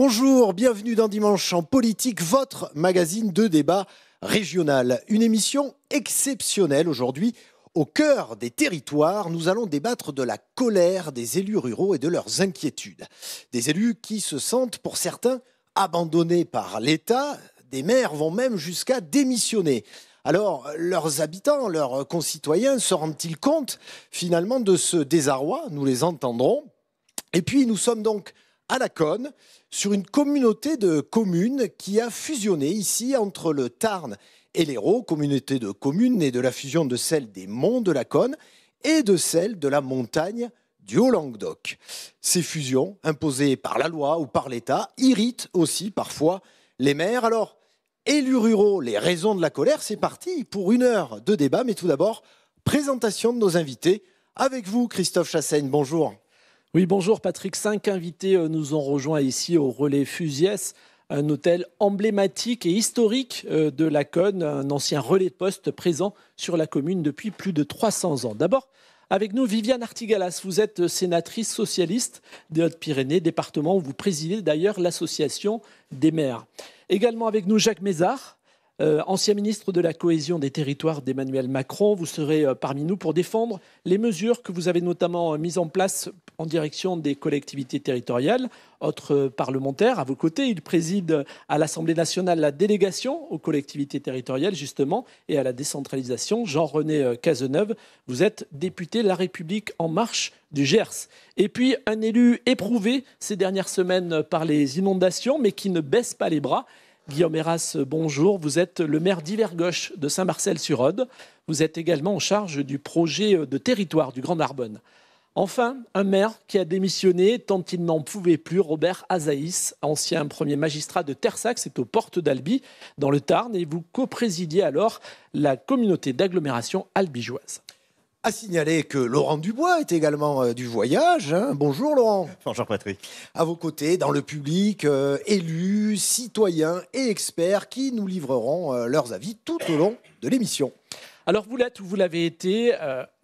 Bonjour, bienvenue dans Dimanche en politique, votre magazine de débat régional. Une émission exceptionnelle aujourd'hui. Au cœur des territoires, nous allons débattre de la colère des élus ruraux et de leurs inquiétudes. Des élus qui se sentent, pour certains, abandonnés par l'État. Des maires vont même jusqu'à démissionner. Alors, leurs habitants, leurs concitoyens se rendent-ils compte finalement de ce désarroi Nous les entendrons. Et puis, nous sommes donc à la Cône, sur une communauté de communes qui a fusionné ici entre le Tarn et l'Hérault, communauté de communes née de la fusion de celle des monts de la Cône et de celle de la montagne du Haut-Languedoc. Ces fusions, imposées par la loi ou par l'État, irritent aussi parfois les maires. Alors, élus ruraux, les raisons de la colère, c'est parti pour une heure de débat, mais tout d'abord, présentation de nos invités. Avec vous, Christophe Chassaigne, bonjour. Oui, bonjour Patrick. Cinq invités euh, nous ont rejoints ici au relais Fusiès, un hôtel emblématique et historique euh, de la Cône, un ancien relais de poste présent sur la commune depuis plus de 300 ans. D'abord, avec nous, Viviane Artigalas, vous êtes sénatrice socialiste des Hautes-Pyrénées, département où vous présidez d'ailleurs l'association des maires. Également avec nous, Jacques Mézard, euh, ancien ministre de la Cohésion des Territoires d'Emmanuel Macron, vous serez euh, parmi nous pour défendre les mesures que vous avez notamment euh, mises en place en direction des collectivités territoriales. Autre parlementaire à vos côtés, il préside à l'Assemblée nationale la délégation aux collectivités territoriales, justement, et à la décentralisation. Jean-René Cazeneuve, vous êtes député de La République En Marche du Gers. Et puis un élu éprouvé ces dernières semaines par les inondations, mais qui ne baisse pas les bras Guillaume Eras, bonjour. Vous êtes le maire gauche de saint marcel sur ode Vous êtes également en charge du projet euh, de territoire du Grand Narbonne. Enfin, un maire qui a démissionné tant il n'en pouvait plus, Robert Azaïs, ancien premier magistrat de Tersac, c'est aux portes d'Albi, dans le Tarn, et vous coprésidiez alors la communauté d'agglomération albigeoise. À signaler que Laurent Dubois est également euh, du voyage. Hein. Bonjour Laurent. Bonjour Patrick. À vos côtés, dans le public, euh, élus, citoyens et experts qui nous livreront euh, leurs avis tout au long de l'émission. Alors vous l'êtes vous l'avez été,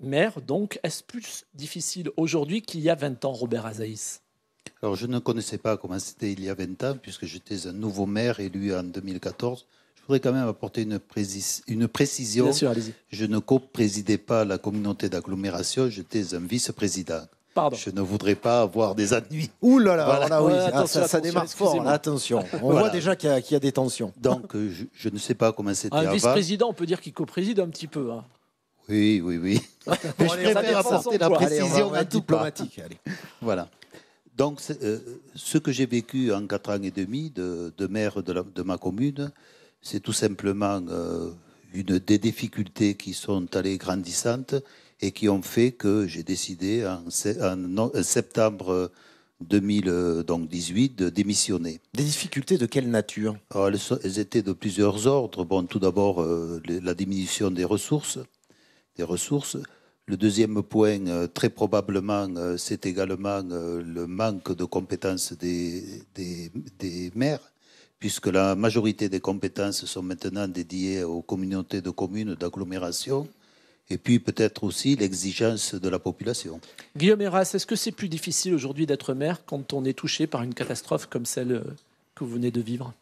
maire, donc est-ce plus difficile aujourd'hui qu'il y a 20 ans, Robert Azaïs Alors je ne connaissais pas comment c'était il y a 20 ans, puisque j'étais un nouveau maire élu en 2014. Je voudrais quand même apporter une, précision. Bien sûr, allez-y. Je ne co-présidais pas la communauté d'agglomération, j'étais un vice-président. Pardon. Je ne voudrais pas avoir des ennuis. Ouh là là, ah ah, ça, démarre fort. attention, on voit déjà qu'il y, a des tensions. Donc, euh, je, ne sais pas comment c'était Un vice-président, on peut dire qu'il co-préside un petit peu. Hein. Oui, oui, oui. je préfère apporter la précision diplomatique. Voilà. Donc, euh, ce que j'ai vécu en quatre ans et demi de, maire de ma commune, c'est tout simplement euh, une des difficultés qui sont allées grandissantes et qui ont fait que j'ai décidé en, septembre 2018 de démissionner. Des difficultés de quelle nature ah, elles, étaient de plusieurs ordres. Bon, tout d'abord, euh, la diminution des ressources, des ressources. Le deuxième point, euh, très probablement, c'est également le manque de compétences des maires puisque la majorité des compétences sont maintenant dédiées aux communautés de communes, d'agglomération, et puis peut-être aussi l'exigence de la population. Guillaume Eras, est-ce que c'est plus difficile aujourd'hui d'être maire quand on est touché par une catastrophe comme celle euh, que vous venez de vivre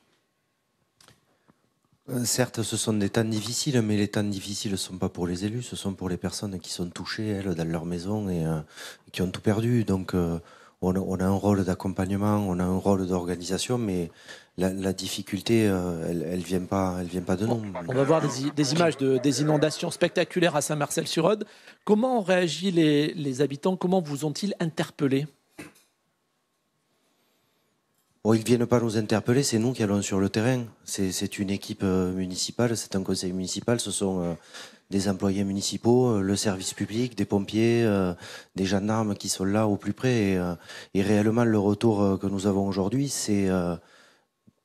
euh, Certes, ce sont des temps difficiles, mais les temps difficiles ne sont pas pour les élus, ce sont pour les personnes qui sont touchées, elles, dans leur maison et euh, qui ont tout perdu. Donc, on, on a un rôle d'accompagnement, on a un rôle d'organisation, mais la, difficulté, euh, elle, ne vient pas, elle vient pas de nous. On va voir des, images de, des inondations spectaculaires à Saint-Marcel-sur-Aude. Comment ont réagi les, habitants Comment vous ont-ils interpellé ils ne viennent pas nous interpeller, c'est nous qui allons sur le terrain. C'est une équipe euh, municipale, c'est un conseil municipal, ce sont euh, des employés municipaux, le service public, des pompiers, des gendarmes qui sont là au plus près. et réellement, le retour que nous avons aujourd'hui, c'est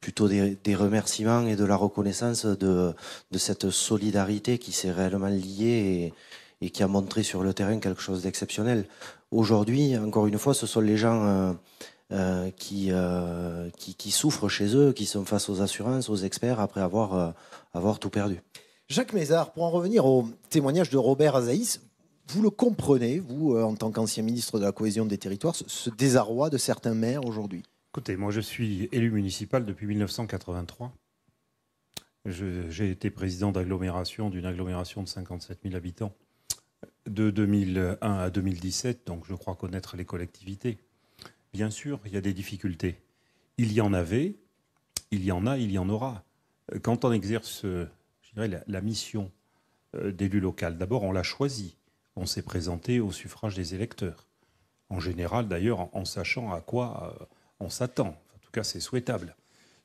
plutôt des, remerciements et de la reconnaissance de, de cette solidarité qui s'est réellement liée et, qui a montré sur le terrain quelque chose d'exceptionnel. Aujourd'hui, encore une fois, ce sont les gens euh, euh, euh, qui, souffrent chez eux, qui sont face aux assurances, aux experts, après avoir, avoir tout perdu. Jacques Mézard, pour en revenir au témoignage de Robert Azaïs, vous le comprenez, vous, en tant qu'ancien ministre de la cohésion des territoires, ce désarroi de certains maires aujourd'hui Écoutez, moi je suis élu municipal depuis 1983. J'ai été président d'agglomération d'une agglomération de 57 000 habitants de 2001 à 2017, donc je crois connaître les collectivités. Bien sûr, il y a des difficultés. Il y en avait, il y en a, il y en aura. Quand on exerce je dirais, la, mission euh, d'élu local, d'abord on l'a choisi, on s'est présenté au suffrage des électeurs. En général, d'ailleurs, en, sachant à quoi euh, on s'attend, en tout cas c'est souhaitable.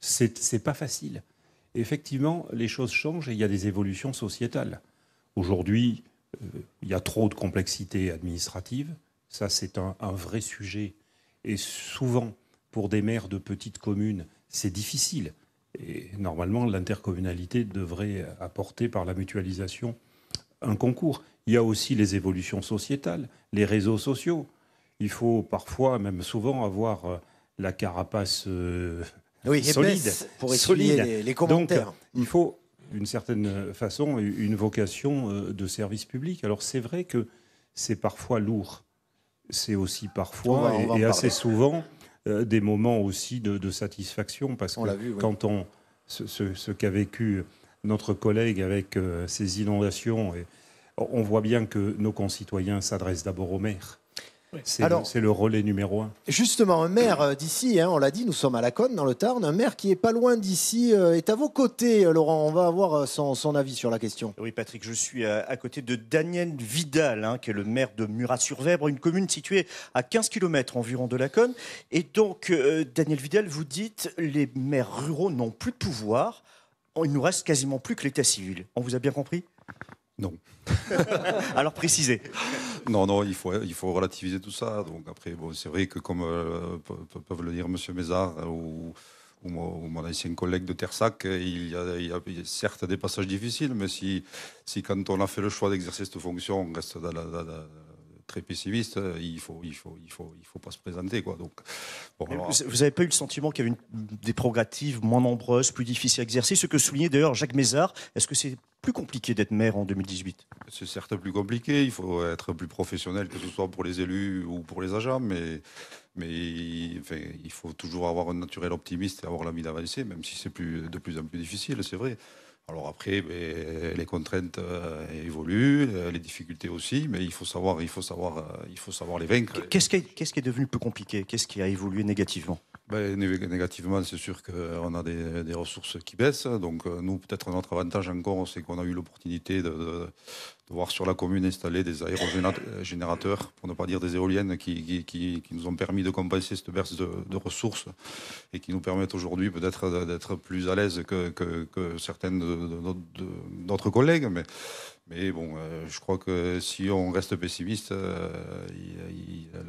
C'est pas facile. effectivement, les choses changent et il y a des évolutions sociétales. Aujourd'hui, euh, il y a trop de complexité administrative. Ça, c'est un, un, vrai sujet. Et souvent, pour des maires de petites communes, c'est difficile. Et normalement, l'intercommunalité devrait apporter par la mutualisation un concours. Il y a aussi les évolutions sociétales, les réseaux sociaux. Il faut parfois, même souvent, avoir euh, la carapace euh, solide. Pour étudier Les, commentaires. il faut, d'une certaine façon, une vocation euh, de service public. Alors, c'est vrai que c'est parfois lourd. C'est aussi parfois et, assez souvent euh, des moments aussi de, satisfaction. Parce que quand on. ce, qu'a vécu notre collègue avec ces inondations. Et on voit bien que nos concitoyens s'adressent d'abord aux maires. C'est le, relais numéro un. Justement, un maire euh, d'ici, hein, on l'a dit, nous sommes à la Cône, dans le Tarn. Un maire qui est pas loin d'ici euh, est à vos côtés, euh, Laurent. On va avoir son, avis sur la question. Oui, Patrick, je suis à, côté de Daniel Vidal, hein, qui est le maire de Murat-sur-Vèbre, une commune située à 15 km environ de la Cône. Et donc, Daniel Vidal, vous dites les maires ruraux n'ont plus de pouvoir. Il nous reste quasiment plus que l'état civil. On vous a bien compris non. Alors précisez. Non, non, il faut, il faut relativiser tout ça. Donc après, bon, c'est vrai que comme euh, peuvent le dire M. Mézard euh, ou, mon ancien collègue de Tersac, euh, il y, a, certes des passages difficiles, mais si, si quand on a fait le choix d'exercer cette fonction, on reste dans la très pessimiste, euh, il faut, il faut, il faut, il faut pas se présenter quoi. Donc, vous n'avez pas eu le sentiment qu'il y avait des progrès moins nombreuses, plus difficiles à exercer, ce que soulignait d'ailleurs Jacques Mézard. Est-ce que c'est plus compliqué d'être maire en 2018 C'est certes plus compliqué. Il faut être plus professionnel, que ce soit pour les élus ou pour les agents, mais mais il faut toujours avoir un naturel optimiste et avoir l'envie d'avancer, même si c'est plus, de plus en plus difficile, c'est vrai. Alors après, ben, les contraintes euh, évoluent, euh, les difficultés aussi, mais il faut savoir, il faut savoir, euh, il faut savoir les vaincre. Qu'est-ce qui, est devenu plus compliqué Qu'est-ce qui a évolué négativement ben, Négativement, c'est sûr qu'on a des, ressources qui baissent. Donc nous, peut-être notre avantage encore, c'est qu'on a eu l'opportunité de, voir sur la commune installer des aérogénérateurs, euh, pour ne pas dire des éoliennes, qui, qui, nous ont permis de compenser cette baisse de, ressources et qui nous permettent aujourd'hui peut-être d'être plus à l'aise que, que, certaines de, collègues, mais bon, euh, je crois que si on reste pessimiste, euh,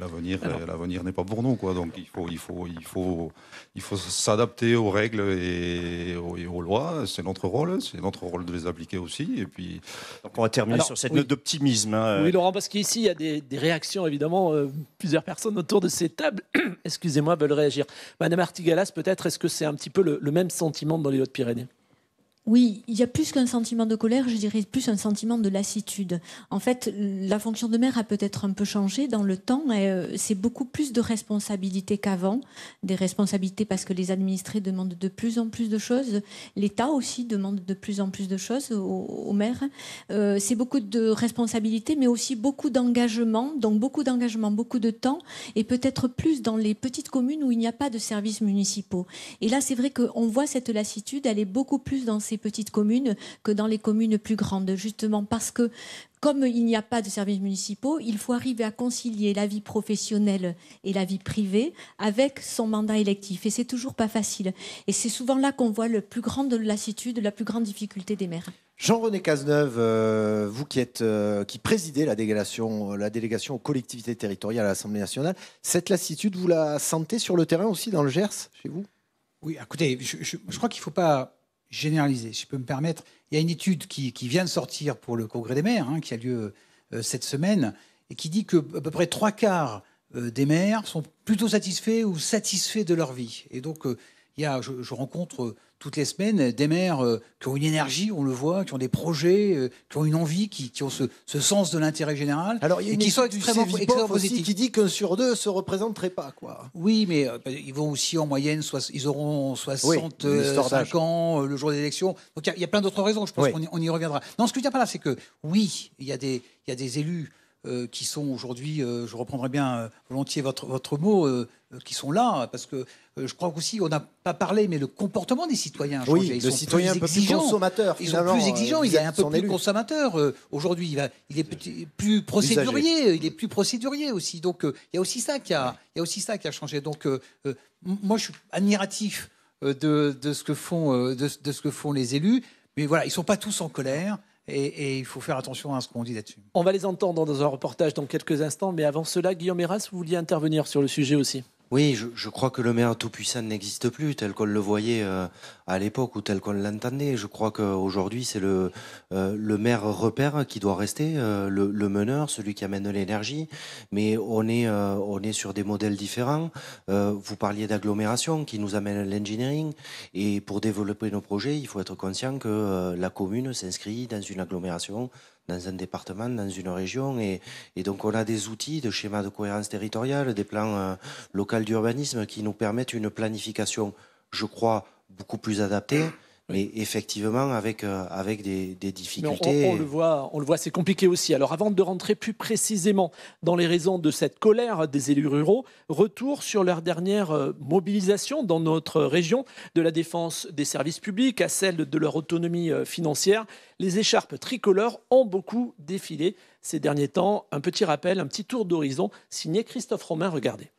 l'avenir, ah euh, l'avenir n'est pas pour nous, quoi. Donc il faut, il faut, il faut, il faut s'adapter aux règles et aux, lois. C'est notre rôle, c'est notre rôle de les appliquer aussi. Et puis, donc on va terminer sur cette note d'optimisme. Hein, oui, Laurent, parce qu'ici il y a des, réactions évidemment. plusieurs personnes autour de ces tables, excusez-moi, veulent réagir. Madame Artigalas, peut-être, est-ce que c'est un petit peu le, le même sentiment dans les Hautes-Pyrénées oui, il y a plus qu'un sentiment de colère, je dirais plus un sentiment de lassitude. En fait, la fonction de maire a peut-être un peu changé dans le temps. Euh, c'est beaucoup plus de responsabilités qu'avant. Des responsabilités parce que les administrés demandent de plus en plus de choses. L'État aussi demande de plus en plus de choses aux, maires. Euh, c'est beaucoup de responsabilités, mais aussi beaucoup d'engagement. Donc beaucoup d'engagement, beaucoup de temps. Et peut-être plus dans les petites communes où il n'y a pas de services municipaux. Et là, c'est vrai qu'on voit cette lassitude, elle est beaucoup plus dans ces petites communes que dans les communes plus grandes, justement parce que comme il n'y a pas de services municipaux, il faut arriver à concilier la vie professionnelle et la vie privée avec son mandat électif. Et c'est toujours pas facile. Et c'est souvent là qu'on voit le plus grande lassitude, la plus grande difficulté des maires. Jean-René Cazeneuve, euh, vous qui, êtes, euh, qui présidez la délégation, euh, la délégation aux collectivités territoriales à l'Assemblée nationale, cette lassitude, vous la sentez sur le terrain aussi dans le Gers, chez vous Oui, écoutez, je, je crois qu'il ne faut pas généralisée. je peux me permettre, il y a une étude qui, vient de sortir pour le Congrès des maires, hein, qui a lieu euh, cette semaine, et qui dit que à peu près trois quarts euh, des maires sont plutôt satisfaits ou satisfaits de leur vie. Et donc, euh, il y a, je, rencontre euh, toutes les semaines euh, des maires euh, qui ont une énergie, on le voit, qui ont des projets, qui ont une envie, qui, ont ce, sens de l'intérêt général. Alors, il y a une et qui sont extrêmement, positifs. Qui dit qu'un sur deux se représenterait pas, quoi. Oui, mais bah, ils vont aussi en moyenne, ils auront 65 ans le jour des élections. Donc il y, a plein d'autres raisons. Je pense qu'on y, reviendra. Non, ce que je veux pas là, c'est que oui, il y a des, des élus qui sont aujourd'hui, je reprendrai bien volontiers votre votre mot euh, qui sont là, hein, parce que euh, je crois aussi, on n'a pas parlé, mais le comportement des citoyens ils le sont citoyen plus exigeants. Ils sont plus exigeants, euh, il est un peu plus élu. aujourd'hui. Il, il, est plus, procédurier, il est plus procédurier aussi. Donc il y a aussi ça qui a, aussi ça qui a changé. Donc moi, je suis admiratif de, ce que font, de, ce que font les élus, mais voilà, ils ne sont pas tous en colère. Et, il faut faire attention à ce qu'on dit là-dessus. On va les entendre dans un reportage dans quelques instants, mais avant cela, Guillaume Eras, vous vouliez intervenir sur le sujet aussi. Oui, je, crois que le maire tout-puissant n'existe plus tel qu'on le voyait euh, à l'époque ou tel qu'on l'entendait. Je crois qu'aujourd'hui, c'est le, euh, maire repère qui doit rester, euh, le, meneur, celui qui amène l'énergie. Mais on est, on est sur des modèles différents. vous parliez d'agglomération qui nous amène à l'engineering. Et pour développer nos projets, il faut être conscient que la commune s'inscrit dans une agglomération dans un département, dans une région. Et, donc on a des outils de schéma de cohérence territoriale, des plans euh, locaux d'urbanisme qui nous permettent une planification, je crois, beaucoup plus adaptée effectivement, avec, euh, avec des, difficultés. On, le voit, on le voit, c'est compliqué aussi. Alors, avant de rentrer plus précisément dans les raisons de cette colère des élus ruraux, retour sur leur dernière euh, mobilisation dans notre région, de la défense des services publics à celle de leur autonomie euh, financière. Les écharpes tricolores ont beaucoup défilé ces derniers temps. Un petit rappel, un petit tour d'horizon signé Christophe Romain. Regardez.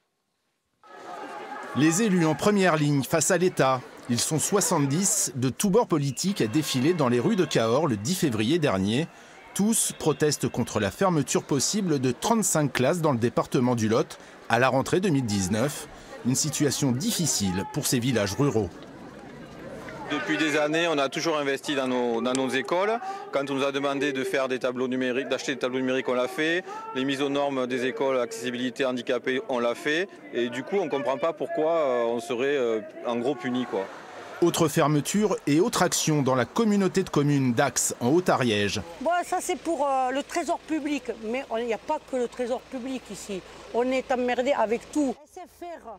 Les élus en première ligne face à l'État, ils sont 70 de tous bords politiques à défiler dans les rues de Cahors le 10 février dernier. Tous protestent contre la fermeture possible de 35 classes dans le département du Lot à la rentrée 2019. Une situation difficile pour ces villages ruraux. Depuis des années, on a toujours investi dans nos, écoles. Quand on nous a demandé de faire des tableaux numériques, d'acheter des tableaux numériques, on l'a fait. Les mises aux normes des écoles, accessibilité handicapée, on l'a fait. Et du coup, on ne comprend pas pourquoi euh, on serait euh, en gros puni. Quoi. Autre fermeture et autre action dans la communauté de communes d'Axe, en Haute-Ariège. Bon, ça, c'est pour euh, le trésor public. Mais il n'y a pas que le trésor public ici. On est emmerdé avec tout.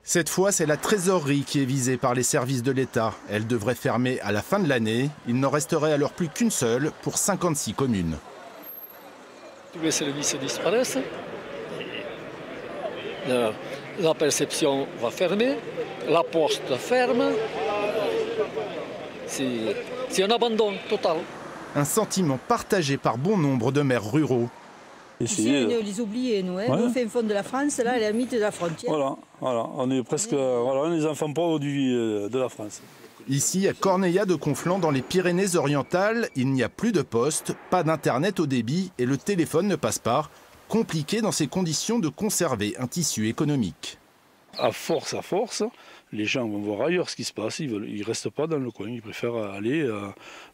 Cette fois, c'est la trésorerie qui est visée par les services de l'État. Elle devrait fermer à la fin de l'année. Il n'en resterait alors plus qu'une seule pour 56 communes. Tous les services disparaissent. La, la perception va fermer. La poste ferme. C'est un abandon total. Un sentiment partagé par bon nombre de maires ruraux. Ici, euh, les oublier, nous, On fait nous, fond de la France, là, la limite de la frontière. Voilà, voilà, on est presque voilà, on est les enfants pauvres euh, de la France. Ici, à Corneilla de Conflans, dans les Pyrénées-Orientales, il n'y a plus de poste, pas d'internet au débit et le téléphone ne passe pas. Compliqué dans ces conditions de conserver un tissu économique. À force, à force, les gens vont voir ailleurs ce qui se passe, ils ne restent pas dans le coin, ils préfèrent aller euh,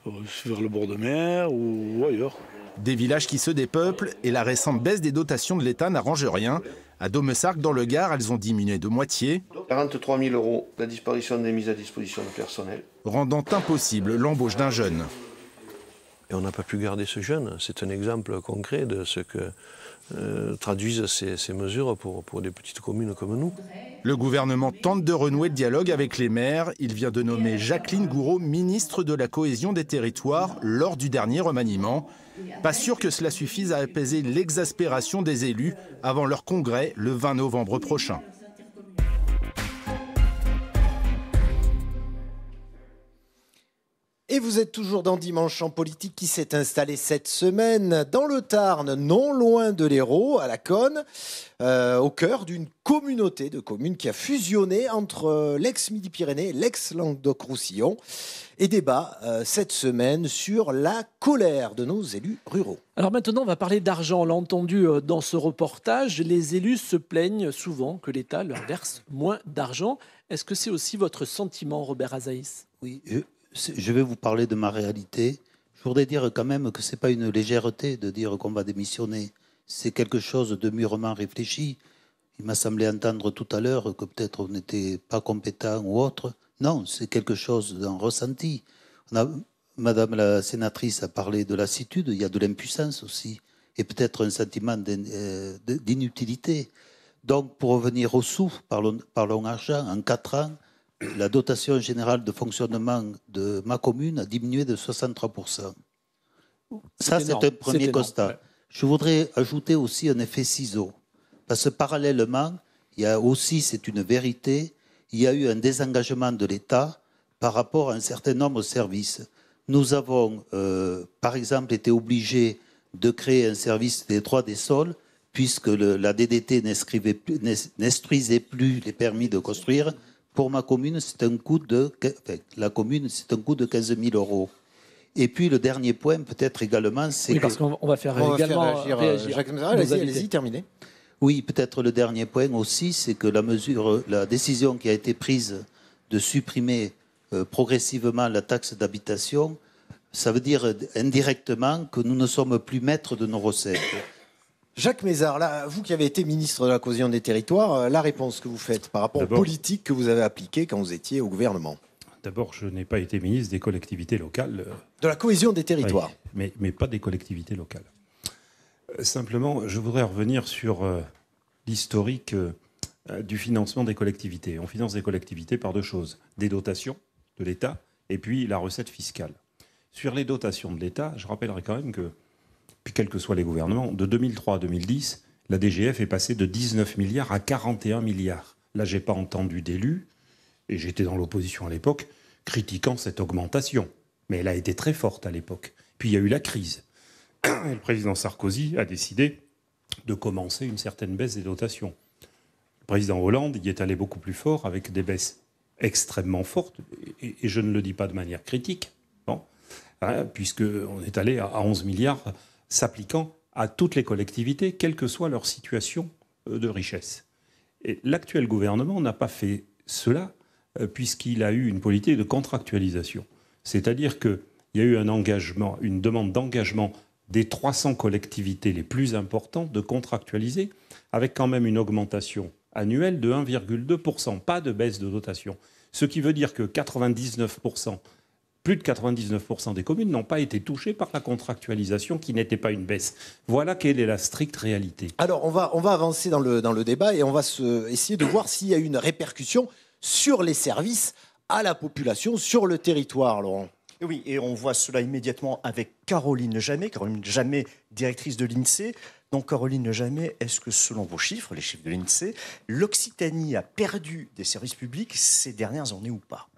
euh, vers le bord de mer ou, ailleurs. Des villages qui se dépeuplent et la récente baisse des dotations de l'État n'arrange rien. À Domessarc, dans le Gard, elles ont diminué de moitié. 43 000 euros, la disparition des mises à disposition de personnel. Rendant impossible l'embauche d'un jeune. Et on n'a pas pu garder ce jeune. C'est un exemple concret de ce que euh, traduisent ces, mesures pour, pour, des petites communes comme nous. Le gouvernement tente de renouer le dialogue avec les maires. Il vient de nommer Jacqueline Gouraud ministre de la cohésion des territoires lors du dernier remaniement. Pas sûr que cela suffise à apaiser l'exaspération des élus avant leur congrès le 20 novembre prochain. Et vous êtes toujours dans Dimanche en politique qui s'est installé cette semaine dans le Tarn, non loin de l'Hérault, à la Conne, euh, au cœur d'une communauté de communes qui a fusionné entre euh, l'ex-Midi-Pyrénées l'ex-Languedoc-Roussillon et débat euh, cette semaine sur la colère de nos élus ruraux. Alors maintenant, on va parler d'argent. On l'a entendu dans ce reportage, les élus se plaignent souvent que l'État leur verse moins d'argent. Est-ce que c'est aussi votre sentiment, Robert Azaïs Oui, je vais vous parler de ma réalité. Je voudrais dire quand même que ce n'est pas une légèreté de dire qu'on va démissionner. C'est quelque chose de mûrement réfléchi. Il m'a semblé entendre tout à l'heure que peut-être on n'était pas compétent ou autre. Non, c'est quelque chose d'un ressenti. Madame la sénatrice a parlé de lassitude, il y a de l'impuissance aussi, et peut-être un sentiment euh, d'inutilité. Donc, pour revenir au souffle, parlons, parlons argent, en quatre ans, la dotation générale de fonctionnement de ma commune a diminué de 63%. Ça, c'est un premier constat. Je voudrais ajouter aussi un effet ciseau. Parce que parallèlement, il y a aussi, c'est une vérité, il y a eu un désengagement de l'État par rapport à un certain nombre de services. Nous avons, euh, par exemple, été obligés de créer un service des droits des sols, puisque la DDT n'instruisait plus les permis de construire pour ma commune, c'est un coût de, la commune, c'est un coût de 15 000 euros. Et puis le dernier point, peut-être également, c'est oui, parce qu'on va faire également réagir, euh, Allez-y, terminez. Oui, peut-être le dernier point aussi, c'est que la mesure, la décision qui a été prise de supprimer euh, progressivement la taxe d'habitation, ça veut dire indirectement que nous ne sommes plus maîtres de nos recettes. Jacques Mézard, vous qui avez été ministre de la cohésion des territoires, euh, la réponse que vous faites par rapport aux politiques que vous avez appliquées quand vous étiez au gouvernement D'abord, je n'ai pas été ministre des collectivités locales. Euh, de la cohésion des territoires. mais, pas des collectivités locales. Euh, simplement, je voudrais revenir sur l'historique du financement des collectivités. On finance des collectivités par deux choses, des dotations de l'État et puis la recette fiscale. Sur les dotations de l'État, je rappellerai quand même que puis quels que soient les gouvernements, de 2003 à 2010, la DGF est passée de 19 milliards à 41 milliards. Là, je n'ai pas entendu d'élus, et j'étais dans l'opposition à l'époque, critiquant cette augmentation. Mais elle a été très forte à l'époque. Puis il y a eu la crise. le président Sarkozy a décidé de commencer une certaine baisse des dotations. Le président Hollande y est allé beaucoup plus fort avec des baisses extrêmement fortes, et, je ne le dis pas de manière critique, bon, hein, puisqu'on est allé à 11 milliards s'appliquant à toutes les collectivités, quelle que soit leur situation euh, de richesse. Et l'actuel gouvernement n'a pas fait cela euh, puisqu'il a eu une politique de contractualisation. C'est-à-dire qu'il y a eu un engagement, une demande d'engagement des 300 collectivités les plus importantes de contractualiser, avec quand même une augmentation annuelle de 1,2%, pas de baisse de dotation. Ce qui veut dire que 99% plus de 99% des communes n'ont pas été touchées par la contractualisation qui n'était pas une baisse. Voilà quelle est la stricte réalité. Alors on va, on va avancer dans le, dans le débat et on va essayer de voir s'il y a une répercussion sur les services à la population, sur le territoire, Laurent. Oui, et on voit cela immédiatement avec Caroline Jamais, Caroline Jamais, directrice de l'INSEE. Donc Caroline Jamais, est-ce que selon vos chiffres, les chiffres de l'INSEE, l'Occitanie a perdu des services publics ces dernières années ou pas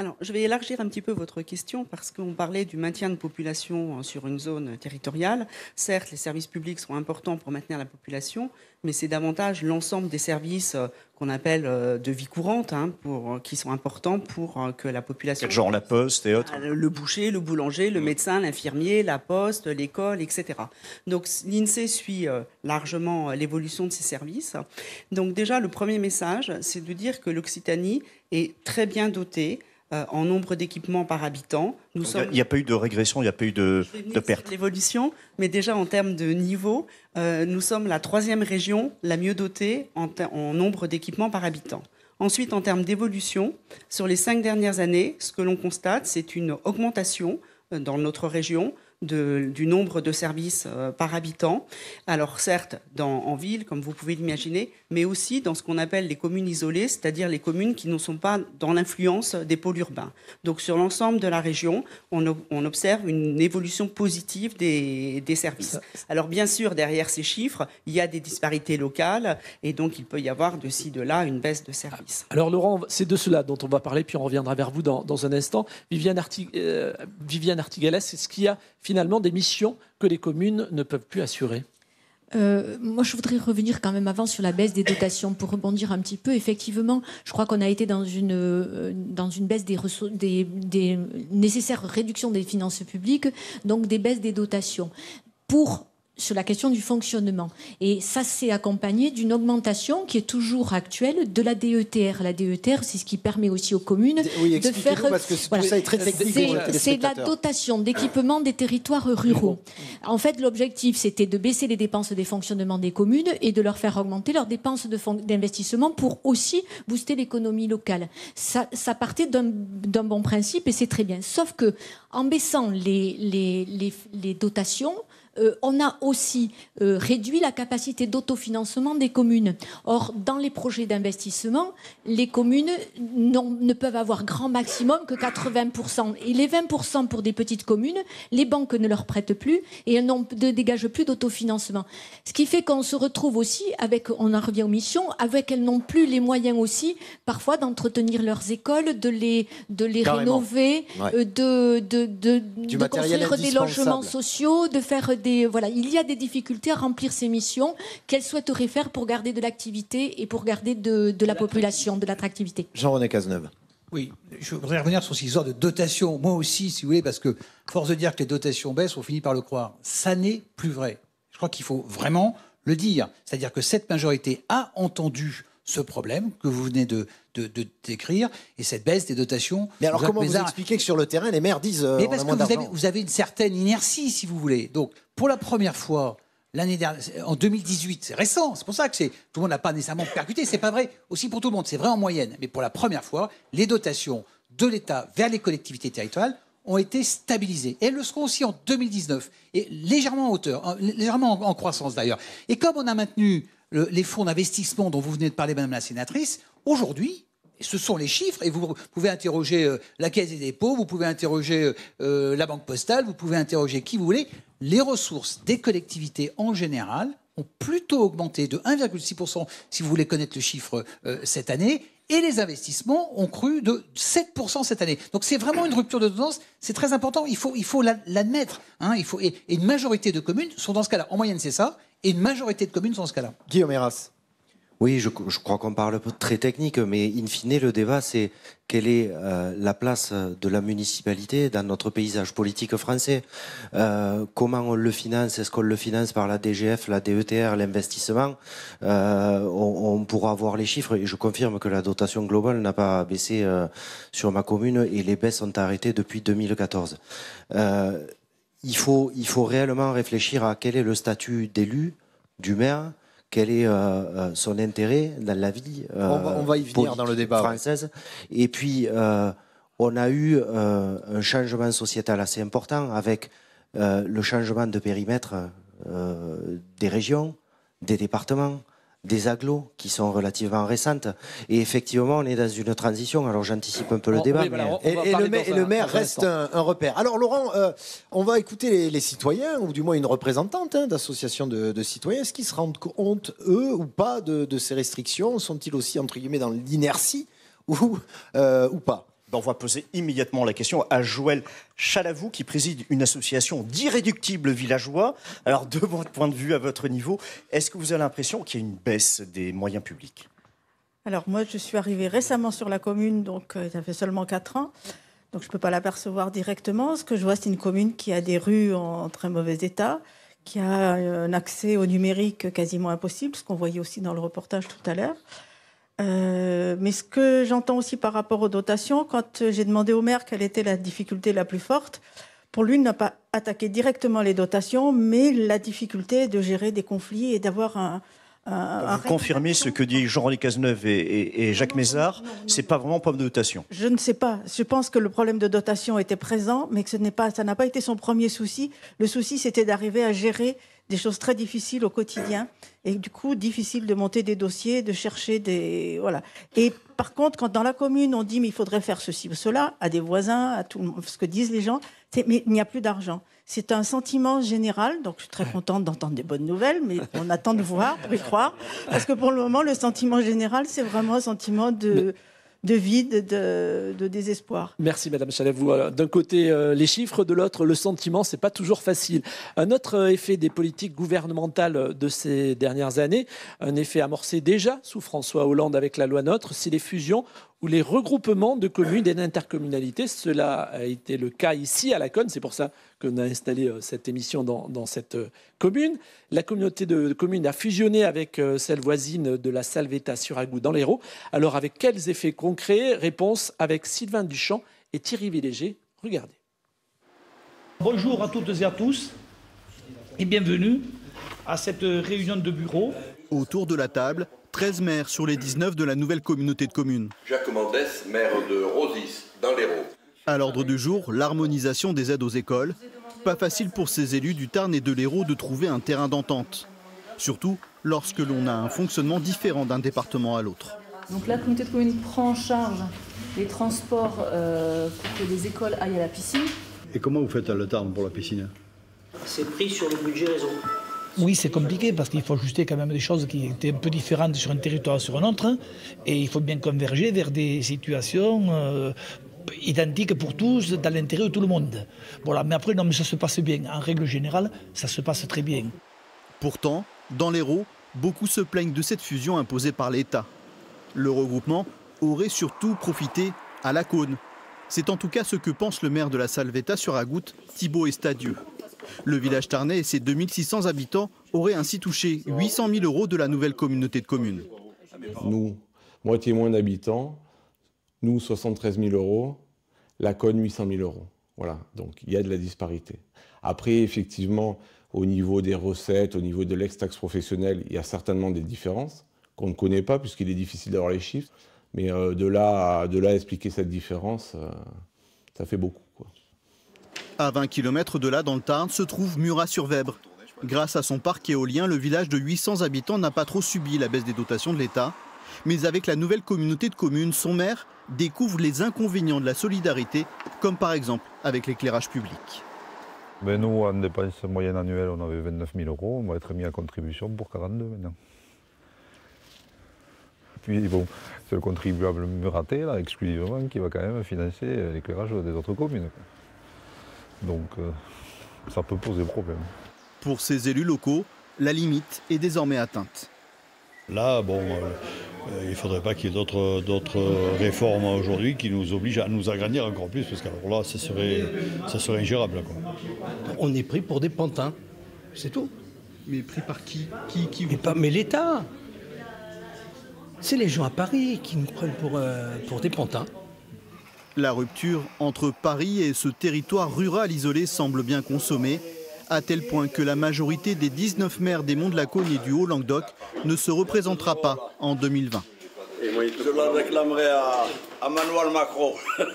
alors, je vais élargir un petit peu votre question parce qu'on parlait du maintien de population euh, sur une zone territoriale. Certes, les services publics sont importants pour maintenir la population, mais c'est davantage l'ensemble des services euh, qu'on appelle euh, de vie courante, hein, pour, qui sont importants pour que la population. genre la poste et autres ah, Le boucher, le boulanger, le mm. médecin, l'infirmier, la poste, l'école, etc. Donc l'INSEE suit largement l'évolution de ces services. Donc déjà, le premier message, c'est de dire que l'Occitanie est très bien dotée euh, en nombre d'équipements par habitant. il n'y a, pas eu de régression, il n'y a pas eu de, de perte. L'évolution, mais déjà en termes de niveau, euh, nous sommes la troisième région la mieux dotée en nombre d'équipements par habitant. Ensuite, en termes d'évolution, sur les cinq dernières années, ce que l'on constate, c'est une augmentation euh, dans notre région du nombre de services euh, par habitant. Alors certes, en ville, comme vous pouvez l'imaginer, mais aussi dans ce qu'on appelle les communes isolées, c'est-à-dire les communes qui ne sont pas dans l'influence des pôles urbains. Donc sur l'ensemble de la région, on, observe une évolution positive des, services. Alors bien sûr, derrière ces chiffres, il y a des disparités locales et donc il peut y avoir de ci, de là, une baisse de services. Alors Laurent, c'est de cela dont on va parler, puis on reviendra vers vous dans, un instant. Viviane, euh, Artigalès, c'est ce qui a finalement des missions que les communes ne peuvent plus assurer euh, moi, je voudrais revenir quand même avant sur la baisse des dotations pour rebondir un petit peu. Effectivement, je crois qu'on a été dans une, euh, dans une baisse des, ressources, des, des nécessaires réductions des finances publiques, donc des baisses des dotations. Pour sur la question du fonctionnement. Et ça s'est accompagné d'une augmentation qui est toujours actuelle de la DETR. La DETR, c'est ce qui permet aussi aux communes de faire. Parce que très C'est la dotation d'équipement des territoires ruraux. En fait, l'objectif, c'était de baisser les dépenses des fonctionnements des communes et de leur faire augmenter leurs dépenses d'investissement pour aussi booster l'économie locale. Ça, partait d'un bon principe et c'est très bien. Sauf que en baissant les, les, les dotations, euh, on a aussi euh, réduit la capacité d'autofinancement des communes. Or, dans les projets d'investissement, les communes ne peuvent avoir grand maximum que 80%. Et les 20% pour des petites communes, les banques ne leur prêtent plus et elles ne dégagent plus d'autofinancement. Ce qui fait qu'on se retrouve aussi avec, on en revient aux missions, avec elles n'ont plus les moyens aussi, parfois, d'entretenir leurs écoles, de les, rénover, euh, de, de, de construire des logements sociaux, de faire voilà, il y a des difficultés à remplir ces missions qu'elle souhaiterait faire pour garder de l'activité et pour garder de, de la population, de l'attractivité. Jean-René Cazeneuve. Oui, je voudrais revenir sur cette histoire de dotation. Moi aussi, si vous voulez, parce que force de dire que les dotations baissent, on finit par le croire. Ça n'est plus vrai. Je crois qu'il faut vraiment le dire. C'est-à-dire que cette majorité a entendu ce problème que vous venez de de d'écrire, et cette baisse des dotations. Mais alors comment vous expliquez que sur le terrain, les maires disent... Euh, mais parce a moins que vous avez, une certaine inertie, si vous voulez. Donc, pour la première fois, l'année dernière, en 2018, c'est récent, c'est pour ça que tout le monde n'a pas nécessairement percuté, c'est pas vrai aussi pour tout le monde, c'est vrai en moyenne, mais pour la première fois, les dotations de l'État vers les collectivités territoriales ont été stabilisées. Et elles le seront aussi en 2019, et légèrement en hauteur, légèrement en, croissance d'ailleurs. Et comme on a maintenu les fonds d'investissement dont vous venez de parler, Madame la Sénatrice, Aujourd'hui, ce sont les chiffres, et vous pouvez interroger euh, la Caisse des dépôts, vous pouvez interroger euh, euh, la Banque postale, vous pouvez interroger qui vous voulez. Les ressources des collectivités en général ont plutôt augmenté de 1,6%, si vous voulez connaître le chiffre cette année, et les investissements ont cru de 7% cette année. Donc c'est vraiment une rupture de tendance, c'est très important, il faut, l'admettre. il faut, hein, et, une majorité de communes sont dans ce cas-là. En moyenne, c'est ça, et une majorité de communes sont dans ce cas-là. Guillaume Heras. Oui, je, crois qu'on parle très technique, mais in fine, le débat, c'est quelle est euh, la place euh, de la municipalité dans notre paysage politique français euh, Comment on le finance Est-ce qu'on le finance par la DGF, la DETR, l'investissement on, pourra voir les chiffres et je confirme que la dotation globale n'a pas baissé sur ma commune et les baisses sont arrêtées depuis 2014 il faut, il faut réellement réfléchir à quel est le statut d'élu, du maire, quel est euh, euh, son intérêt dans la vie euh, on, dans le débat française. Et puis on a eu un changement sociétal assez important avec le changement de périmètre des régions, des départements, des agglos qui sont relativement récentes. Et effectivement, on est dans une transition. Alors j'anticipe un peu le débat. et, le maire, reste un, repère. Alors Laurent, euh, on va écouter les, citoyens, ou du moins une représentante hein, d'associations de, citoyens. Est-ce qu'ils se rendent compte, eux, ou pas, de, ces restrictions Sont-ils aussi, entre guillemets, dans l'inertie ou, euh, ou pas on va poser immédiatement la question à Joël Chalavou, qui préside une association d'irréductibles villageois. Alors, de votre point de vue, à votre niveau, est-ce que vous avez l'impression qu'il y a une baisse des moyens publics Alors, moi, je suis arrivée récemment sur la commune, donc euh, ça fait seulement 4 ans. Donc, je ne peux pas l'apercevoir directement. Ce que je vois, c'est une commune qui a des rues en très mauvais état, qui a euh, un accès au numérique quasiment impossible, ce qu'on voyait aussi dans le reportage tout à l'heure. Euh, mais ce que j'entends aussi par rapport aux dotations, quand j'ai demandé au maire quelle était la difficulté la plus forte, pour lui, il n'a pas attaqué directement les dotations, mais la difficulté de gérer des conflits et d'avoir un, confirmer Vous ce que dit Jean-René Cazeneuve et, Jacques mézard Mézard, c'est pas vraiment problème de dotation. Je ne sais pas. Je pense que le problème de dotation était présent, mais que ce n'est pas, ça n'a pas été son premier souci. Le souci, c'était d'arriver à gérer des choses très difficiles au quotidien. Et du coup, difficile de monter des dossiers, de chercher des. Voilà. Et par contre, quand dans la commune, on dit, mais il faudrait faire ceci ou cela, à des voisins, à tout ce que disent les gens, mais il n'y a plus d'argent. C'est un sentiment général, donc je suis très contente d'entendre des bonnes nouvelles, mais on attend de voir pour y croire, parce que pour le moment, le sentiment général, c'est vraiment un sentiment de de vide, de, désespoir. Merci Madame Chalet. Euh, d'un côté euh, les chiffres, de l'autre le sentiment, c'est pas toujours facile. Un autre euh, effet des politiques gouvernementales de ces dernières années, un effet amorcé déjà sous François Hollande avec la loi NOTRe, c'est les fusions ou les regroupements de communes et d'intercommunalités. Cela a été le cas ici à la Conne, c'est pour ça qu'on a installé euh, cette émission dans, cette euh, commune. La communauté de communes a fusionné avec euh, celle voisine de la Salvetta sur dans dans l'Hérault. Alors avec quels effets concrets Réponse avec Sylvain Duchamp et Thierry Villéger. Regardez. Bonjour à toutes et à tous et bienvenue à cette réunion de bureau. Autour de la table, 13 maires sur les 19 de la nouvelle communauté de communes. Jacques Mendès, maire de Rosis, dans l'Hérault. À l'ordre du jour, l'harmonisation des aides aux écoles. Pas facile pour ces élus du Tarn et de l'Hérault de trouver un terrain d'entente. Surtout lorsque l'on a un fonctionnement différent d'un département à l'autre. Donc la communauté de communes prend en charge les transports euh, pour que les écoles aillent à la piscine. Et comment vous faites à le Tarn pour la piscine C'est pris sur le budget réseau. Oui, c'est compliqué parce qu'il faut ajuster quand même des choses qui étaient un peu différentes sur un territoire sur un autre. Hein. Et il faut bien converger vers des situations euh, identiques pour tous, dans l'intérêt de tout le monde. mais après, non, mais ça se passe bien. En règle générale, ça se passe très bien. Pourtant, dans l'Hérault, beaucoup se plaignent de cette fusion imposée par l'État. Le regroupement aurait surtout profité à la Cône. C'est en tout cas ce que pense le maire de la Salvetta sur Agout, Thibaut Estadieux. Le village Tarnay et ses 2600 habitants auraient ainsi touché 800 000 euros de la nouvelle communauté de communes. Nous, moitié moins d'habitants, nous 73 000 euros, la Conne 800 000 euros. Voilà, donc il y a de la disparité. Après, effectivement, au niveau des recettes, au niveau de l'ex-taxe professionnelle, il y a certainement des différences qu'on ne connaît pas puisqu'il est difficile d'avoir les chiffres. Mais euh, de, là à, expliquer cette différence, euh, ça fait beaucoup. À 20 km de là, dans le Tarn, se trouve Murat-sur-Vèbre. Grâce à son parc éolien, le village de 800 habitants n'a pas trop subi la baisse des dotations de l'État. Mais avec la nouvelle communauté de communes, son maire découvre les inconvénients de la solidarité, comme par exemple avec l'éclairage public. Mais ben, nous, en dépense moyenne annuelle, on avait 29 000 euros. On va être mis à contribution pour 42 maintenant. Puis bon, c'est le contribuable muraté, là, exclusivement, qui va quand même financer l'éclairage des autres communes. Donc euh, ça peut poser problème. Pour ces élus locaux, la limite est désormais atteinte. Là, bon, euh, euh, il ne faudrait pas qu'il y ait d'autres réformes aujourd'hui qui nous obligent à nous agrandir encore plus, parce qu'alors là, ça serait, ça serait ingérable. On est pris pour des pantins, c'est tout. Mais pris par qui, qui, qui Mais, l'État C'est les gens à Paris qui nous prennent pour, pour des pantins. La rupture entre Paris et ce territoire rural isolé semble bien consommée, à tel point que la majorité des 19 maires des Monts de la cogne et du Haut-Languedoc ne se représentera pas en 2020. Je la réclamerai à, à Manuel Macron.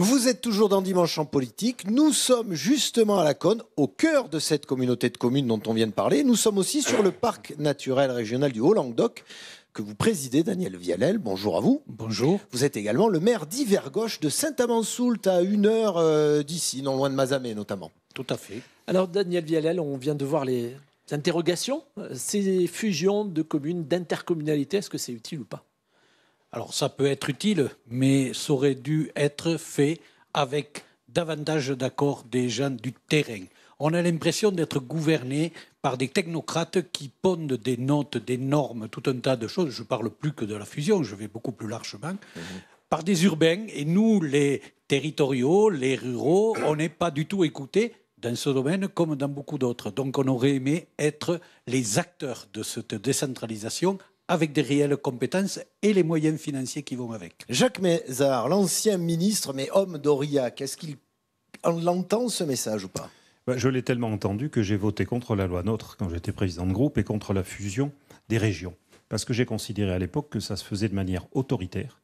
Vous êtes toujours dans Dimanche en politique. Nous sommes justement à la Cône, au cœur de cette communauté de communes dont on vient de parler. Nous sommes aussi sur le parc naturel régional du Haut-Languedoc que vous présidez, Daniel Vialel. Bonjour à vous. Bonjour. Vous êtes également le maire gauche de Saint-Amand-Soult, à une heure euh, d'ici, non loin de Mazamet notamment. Tout à fait. Alors, Daniel Vialel, on vient de voir les interrogations, ces fusions de communes, d'intercommunalités. Est-ce que c'est utile ou pas alors ça peut être utile, mais ça aurait dû être fait avec davantage d'accord des gens du terrain. On a l'impression d'être gouverné par des technocrates qui pondent des notes, des normes, tout un tas de choses. Je parle plus que de la fusion, je vais beaucoup plus largement. Mhm. Par des urbains, et nous, les territoriaux, les ruraux, on n'est pas du tout écoutés dans ce domaine comme dans beaucoup d'autres. Donc on aurait aimé être les acteurs de cette décentralisation avec des réelles compétences et les moyens financiers qui vont avec. Jacques Mézard, l'ancien ministre, mais homme d'Aurillac, est-ce qu'il l'entend ce message ou pas ben, Je l'ai tellement entendu que j'ai voté contre la loi NOTRe quand j'étais président de groupe et contre la fusion des régions. Parce que j'ai considéré à l'époque que ça se faisait de manière autoritaire,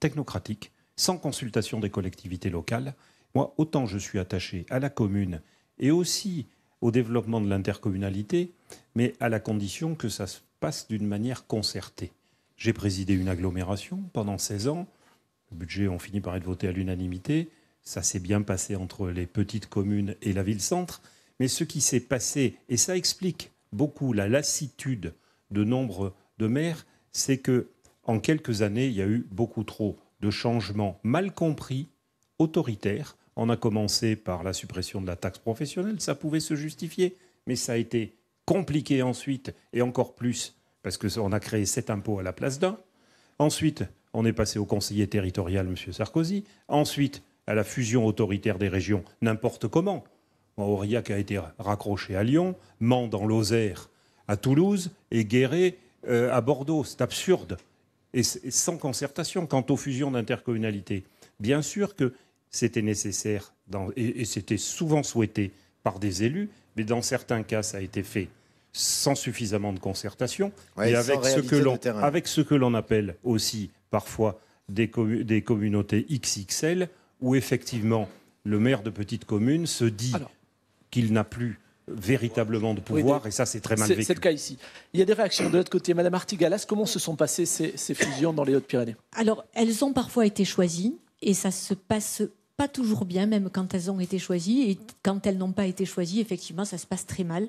technocratique, sans consultation des collectivités locales. Moi, autant je suis attaché à la commune et aussi au développement de l'intercommunalité, mais à la condition que ça se passe d'une manière concertée. J'ai présidé une agglomération pendant 16 ans. Le budget, on finit par être voté à l'unanimité. Ça s'est bien passé entre les petites communes et la ville-centre. Mais ce qui s'est passé, et ça explique beaucoup la lassitude de nombre de maires, c'est que en quelques années, il y a eu beaucoup trop de changements mal compris, autoritaires. On a commencé par la suppression de la taxe professionnelle, ça pouvait se justifier, mais ça a été compliqué ensuite, et encore plus, parce qu'on a créé cet impôts à la place d'un. Ensuite, on est passé au conseiller territorial, M. Sarkozy. Ensuite, à la fusion autoritaire des régions, n'importe comment. Aurillac a été raccroché à Lyon, Mans dans Lozère, à Toulouse et Guéret euh, à Bordeaux. C'est absurde. Et, sans concertation quant aux fusions d'intercommunalités. Bien sûr que c'était nécessaire et c'était souvent souhaité par des élus, mais dans certains cas, ça a été fait sans suffisamment de concertation et avec ce, que l'on, avec ce que l'on appelle aussi parfois des, des communautés XXL, où effectivement le maire de petite commune se dit qu'il n'a plus véritablement de pouvoir, et ça c'est très mal vécu. C'est le cas ici. Il y a des réactions de l'autre côté. Madame Artigalas, comment se sont passées ces, ces fusions dans les Hautes-Pyrénées Alors, elles ont parfois été choisies, et ça se passe pas toujours bien, même quand elles ont été choisies. Et quand elles n'ont pas été choisies, effectivement, ça se passe très mal.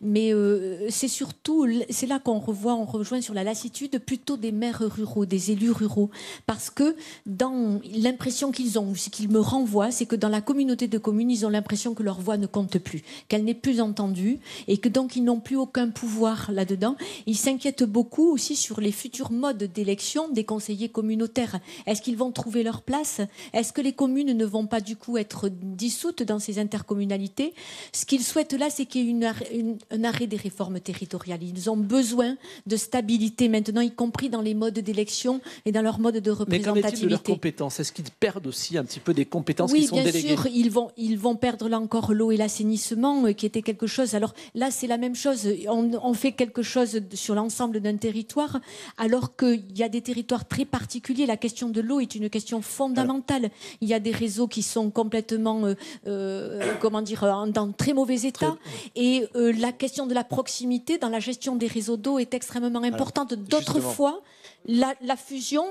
Mais euh, c'est surtout, c'est là qu'on revoit, on rejoint sur la lassitude plutôt des maires ruraux, des élus ruraux. Parce que dans l'impression qu'ils ont, ce qu'ils me renvoient, c'est que dans la communauté de communes, ils ont l'impression que leur voix ne compte plus, qu'elle n'est plus entendue et que donc ils n'ont plus aucun pouvoir là-dedans. Ils s'inquiètent beaucoup aussi sur les futurs modes d'élection des conseillers communautaires. Est-ce qu'ils vont trouver leur place Est-ce que les communes ne vont pas du coup être dissoutes dans ces intercommunalités. Ce qu'ils souhaitent là, c'est qu'il y ait une, un arrêt des réformes territoriales. Ils ont besoin de stabilité maintenant, y compris dans les modes d'élection et dans leur mode de représentativité. Mais qu'en est-il leurs compétences Est-ce qu'ils perdent aussi un petit peu des compétences oui, qui sont déléguées bien sûr, ils vont, ils vont perdre là encore l'eau et l'assainissement, euh, qui était quelque chose. Alors là, c'est la même chose. On, fait quelque chose sur l'ensemble d'un territoire, alors qu'il y a des territoires très particuliers. La question de l'eau est une question fondamentale. il y a des réseaux qui sont complètement, euh, euh, euh, comment dire, dans très mauvais état. Et la question de la proximité dans la gestion des réseaux d'eau est extrêmement importante. D'autres fois, la, fusion,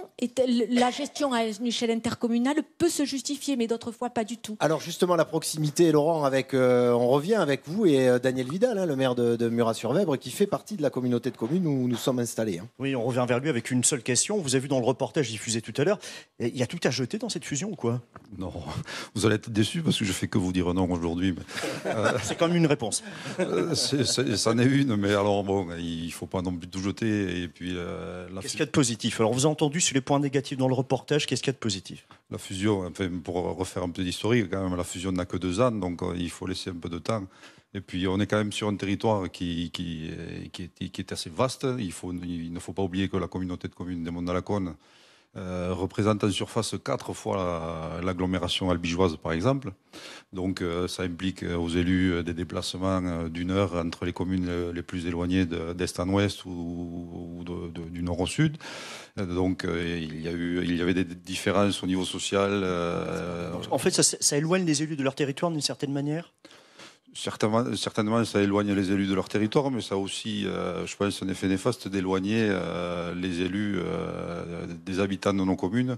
la gestion à une échelle intercommunale peut se justifier, mais d'autres fois pas du tout. Alors justement, la proximité, Laurent, avec, euh, on revient avec vous et euh, Daniel Vidal, hein, le maire de, Murat-sur-Vèbre, qui fait partie de la communauté de communes où nous sommes installés. Hein. Oui, on revient vers lui avec une seule question. Vous avez vu dans le reportage diffusé tout à l'heure, il y a tout à jeter dans cette fusion ou quoi Non, vous allez être déçu parce que je fais que vous dire non aujourd'hui. Euh, c'est quand même une réponse. ça en est une, mais alors bon, il ne faut pas non plus tout jeter. Et puis, la... Alors, vous avez entendu sur les points négatifs dans le reportage, qu'est-ce qu'il y a de positif La fusion, pour refaire un peu d'historique, quand même, la fusion n'a que deux ans, donc euh, il faut laisser un peu de temps. Et puis, on est quand même sur un territoire qui, qui, euh, est, assez vaste. Il, il, ne faut pas oublier que la communauté de communes des Monts cône euh, représente en surface quatre fois l'agglomération albigeoise, par exemple. Donc euh, ça implique euh, aux élus des déplacements d'une heure entre les communes les plus éloignées d'est en ouest ou, du nord au sud. Donc il, y il y avait des différences au niveau social. En fait, ça éloigne les élus de leur territoire d'une certaine manière Certainement, certainement, ça éloigne les élus de leur territoire, mais ça aussi, euh, je pense, un effet néfaste d'éloigner euh, les élus euh, des habitants de nos communes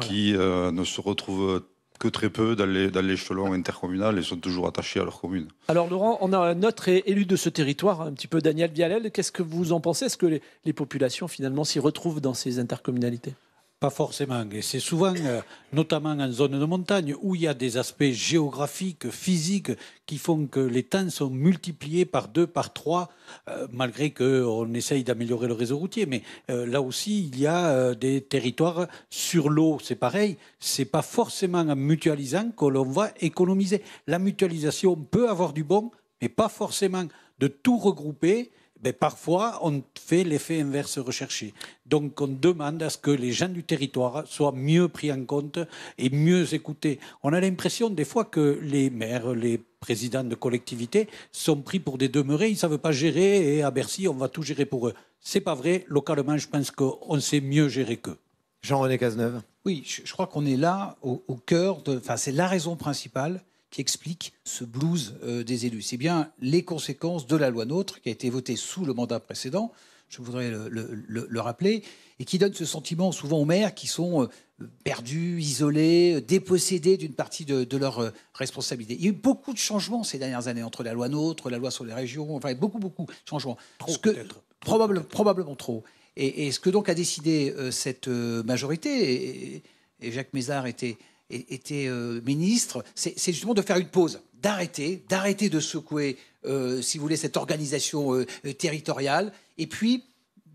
qui ne se retrouvent que très peu dans l'échelon intercommunal et sont toujours attachés à leur commune. Alors Laurent, on a un autre élu de ce territoire, un petit peu Daniel Vialel. Qu'est-ce que vous en pensez Est-ce que les populations finalement s'y retrouvent dans ces intercommunalités pas forcément. Et c'est souvent, euh, notamment en zone de montagne, où il y a des aspects géographiques, physiques, qui font que les temps sont multipliés par deux, par trois, euh, malgré malgré qu'on essaye d'améliorer le réseau routier. Mais euh, là aussi, il y a des territoires sur l'eau, c'est pareil. C'est pas forcément en mutualisant que l'on va économiser. La mutualisation peut avoir du bon, mais pas forcément de tout regrouper ben, parfois on fait l'effet inverse recherché. Donc on demande à ce que les gens du territoire soient mieux pris en compte et mieux écoutés. On a l'impression des fois que les maires, les présidents de collectivités sont pris pour des demeurés, ils ne savent pas gérer et à Bercy on va tout gérer pour eux. C'est pas vrai. Localement, je pense qu'on sait mieux gérer qu'eux. Jean-René Cazeneuve. Oui, je, crois qu'on est là au, au cœur de. Enfin, c'est la raison principale qui explique ce blues euh, des élus. C'est bien les conséquences de la loi NOTRe qui a été votée sous le mandat précédent, je voudrais le, rappeler, et qui donne ce sentiment souvent aux maires qui sont euh, perdus, isolés, euh, dépossédés d'une partie de, de leurs responsabilités. Il y a eu beaucoup de changements ces dernières années entre la loi NOTRe, la loi sur les régions, enfin beaucoup, beaucoup de changements. Trop, que, trop, probablement trop. Et, ce que donc a décidé cette majorité, et, et Jacques Mézard était était euh, ministre, c'est justement de faire une pause, d'arrêter, d'arrêter de secouer, euh, si vous voulez, cette organisation euh, territoriale, et puis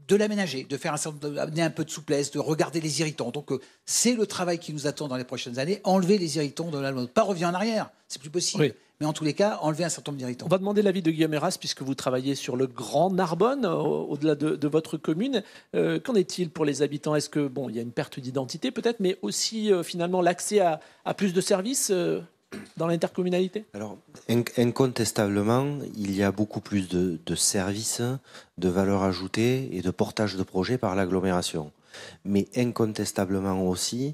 de l'aménager, de faire un d'amener un peu de souplesse, de regarder les irritants. Donc c'est le travail qui nous attend dans les prochaines années, enlever les irritants de la loi, pas revenir en arrière, c'est plus possible. Mais en tous les cas, enlever un certain nombre d'irritants. On va demander l'avis de Guillaume Eras, puisque vous travaillez sur le Grand Narbonne, au-delà de, votre commune. Euh, qu'en est-il pour les habitants Est-ce que, bon, il y a une perte d'identité peut-être, mais aussi euh, finalement l'accès à, plus de services euh, dans l'intercommunalité Alors, incontestablement, il y a beaucoup plus de, de services, de valeur ajoutée et de portage de projets par l'agglomération. Mais incontestablement aussi,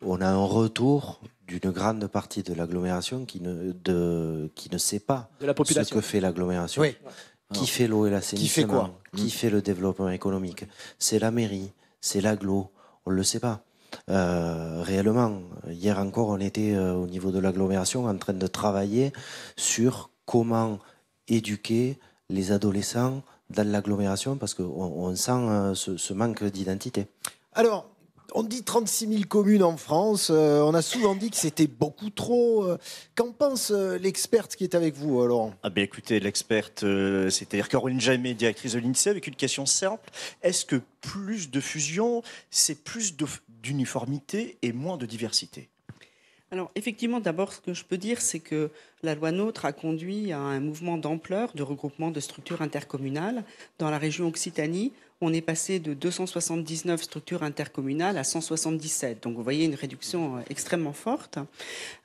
on a un retour d'une grande partie de l'agglomération qui ne, de, qui ne sait pas ce que fait l'agglomération. Qui ah. fait l'eau et l'assainissement Qui fait quoi Qui hmm. fait le développement économique C'est la mairie, c'est l'aglo, on ne le sait pas. Euh, réellement, hier encore, on était euh, au niveau de l'agglomération en train de travailler sur comment éduquer les adolescents dans l'agglomération parce qu'on on sent euh, ce, ce manque d'identité. Alors, on dit 36 000 communes en France. Euh, on a souvent dit que c'était beaucoup trop. Euh. Qu'en pense euh, l'experte qui est avec vous, Laurent ah ben Écoutez, l'experte, c'est-à-dire Caroline Jamet, directrice de l'INSEE, avec une question simple. Est-ce que plus de fusion, c'est plus d'uniformité et moins de diversité alors effectivement, d'abord, ce que je peux dire, c'est que la loi NOTRe a conduit à un mouvement d'ampleur de regroupement de structures intercommunales dans la région Occitanie on est passé de 279 structures intercommunales à 177. Donc vous voyez une réduction euh, extrêmement forte.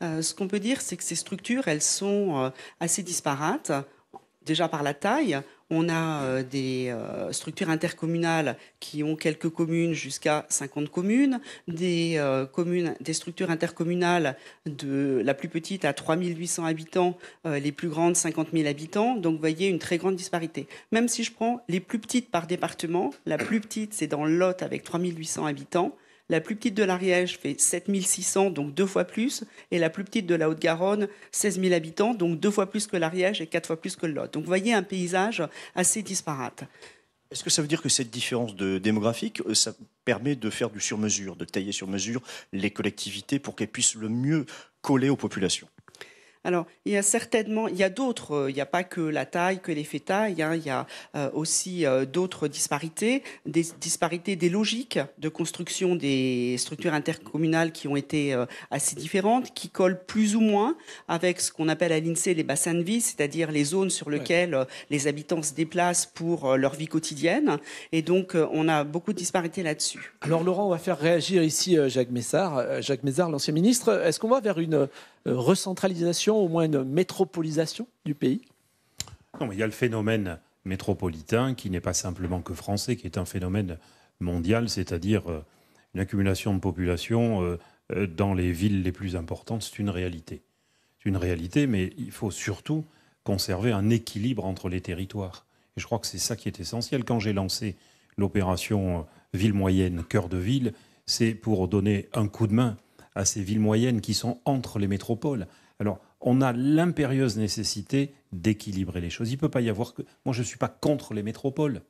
Euh, ce qu'on peut dire, c'est que ces structures, elles sont euh, assez disparates déjà par la taille, on a euh, des euh, structures intercommunales qui ont quelques communes jusqu'à 50 communes, des, euh, communes, des structures intercommunales de la plus petite à 3800 habitants, les plus grandes 50 000 habitants. Donc vous voyez une très grande disparité. Même si je prends les plus petites par département, la plus petite c'est dans Lot avec 3800 habitants, la plus petite de l'Ariège fait 7600, donc deux fois plus, et la plus petite de la Haute-Garonne, 16 000 habitants, donc deux fois plus que l'Ariège et quatre fois plus que le Donc vous voyez un paysage assez disparate. Est-ce que ça veut dire que cette différence de démographique, euh, ça permet de faire du sur-mesure, de tailler sur mesure les collectivités pour qu'elles puissent le mieux coller aux populations alors, il y a certainement, il y a d'autres, euh, il n'y a pas que la taille, que l'effet taille, hein, il y a euh, aussi euh, d'autres disparités, des disparités des logiques de construction des structures intercommunales qui ont été assez différentes, qui collent plus ou moins avec ce qu'on appelle à l'INSEE les bassins de vie, c'est-à-dire les zones sur lesquelles les habitants se déplacent pour leur vie quotidienne. Et donc, on a beaucoup de disparités là-dessus. Alors, Laurent, on va faire réagir ici Jacques Messard. Jacques Messard, l'ancien ministre, est-ce qu'on va vers une euh, recentralisation, au moins une métropolisation du pays Non, il y a le phénomène métropolitain qui n'est pas simplement que français, qui est un phénomène mondial, c'est-à-dire euh, une accumulation de population euh, dans les villes les plus importantes, c'est une réalité. C'est une réalité, mais il faut surtout conserver un équilibre entre les territoires. Et je crois que c'est ça qui est essentiel. Quand j'ai lancé l'opération Ville moyenne, cœur de ville, c'est pour donner un coup de main à ces villes moyennes qui sont entre les métropoles. Alors, on a l'impérieuse nécessité d'équilibrer les choses. Il ne peut pas y avoir que. Moi, je ne suis pas contre les métropoles.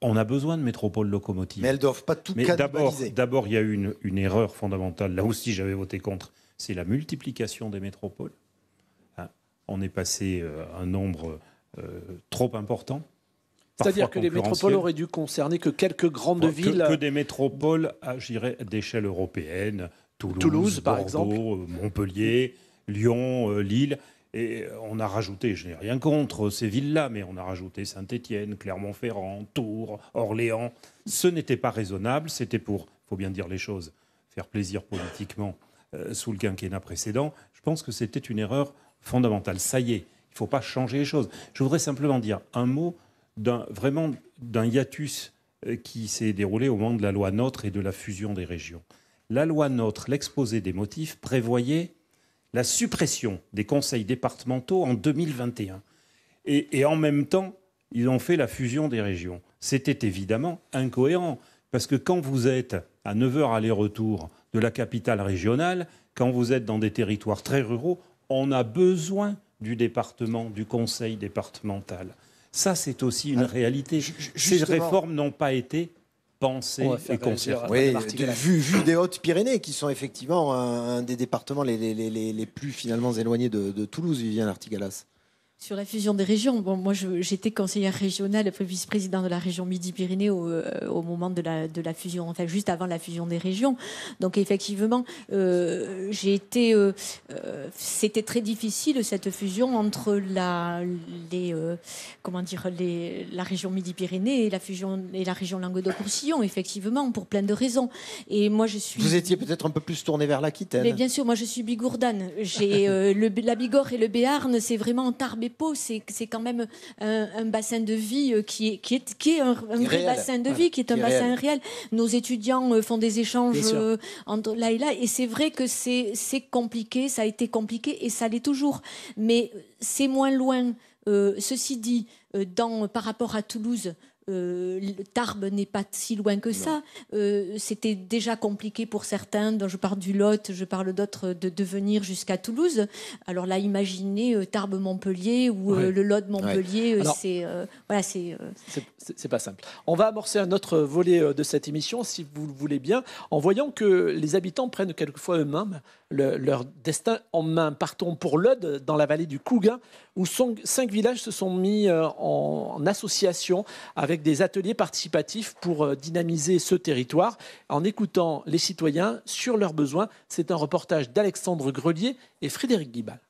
On a besoin de métropoles locomotives. Mais elles ne doivent pas tout Mais d'abord, d'abord, il y a eu une, erreur fondamentale. Là aussi, j'avais voté contre. C'est la multiplication des métropoles. Hein, on est passé à euh, un nombre euh, trop important. C'est-à-dire que les métropoles auraient dû concerner que quelques grandes villes. Que des métropoles, je d'échelle européenne, Toulouse, par exemple. Euh, Montpellier, Lyon, euh, Lille. Et on a rajouté, je n'ai rien contre ces villes-là, mais on a rajouté Saint-Étienne, Clermont-Ferrand, Tours, Orléans. Ce n'était pas raisonnable, c'était pour, faut bien dire les choses, faire plaisir politiquement euh, sous le quinquennat précédent. Je pense que c'était une erreur fondamentale. Ça y est, il ne faut pas changer les choses. Je voudrais simplement dire un mot d'un, vraiment d'un hiatus qui s'est déroulé au moment de la loi NOTRe et de la fusion des régions la loi NOTRe, l'exposé des motifs, prévoyait la suppression des conseils départementaux en 2021. Et, en même temps, ils ont fait la fusion des régions. C'était évidemment incohérent, parce que quand vous êtes à 9 heures aller-retour de la capitale régionale, quand vous êtes dans des territoires très ruraux, on a besoin du département, du conseil départemental. Ça, c'est aussi une ah, réalité. Ces réformes n'ont pas été penser et concert. Oui, vu, des Hautes-Pyrénées, qui sont effectivement un, des départements les, plus finalement éloignés de, de Toulouse, vient Artigalas. Sur la fusion des régions, bon, moi j'étais conseillère régionale, vice-présidente de la région Midi-Pyrénées euh, au, moment de la, de la fusion, enfin juste avant la fusion des régions. Donc effectivement, euh, j'ai été, euh, c'était très difficile cette fusion entre la, les, comment dire, les, la région Midi-Pyrénées et la fusion et la région Languedoc-Roussillon, effectivement, pour plein de raisons. Et moi je suis. Vous étiez peut-être un peu plus tourné vers l'Aquitaine. Mais bien sûr, moi je suis bigourdane. J'ai le, la Bigorre et le Béarn, c'est vraiment tarbé c'est quand même euh, un, bassin de vie euh, qui est, un, vrai bassin de vie, qui est un bassin réel. Nos étudiants euh, font des échanges entre là et là, et c'est vrai que c'est compliqué, ça a été compliqué et ça l'est toujours, mais c'est moins loin. ceci dit, par rapport à Toulouse, euh, Tarbes n'est pas si loin que ça. Euh, c'était déjà compliqué pour certains, dont je parle du Lot, je parle d'autres, de, venir jusqu'à Toulouse. Alors là, imaginez euh, Tarbes-Montpellier ou le Lot-Montpellier. C'est voilà, c'est pas simple. On va amorcer un autre volet de cette émission, si vous le voulez bien, en voyant que les habitants prennent quelquefois eux-mêmes leur destin en main. Partons pour l'Aude, dans la vallée du Cougain, où cinq villages se sont mis euh, en, association avec des ateliers participatifs pour euh, dynamiser ce territoire en écoutant les citoyens sur leurs besoins. C'est un reportage d'Alexandre Grelier et Frédéric Guibal.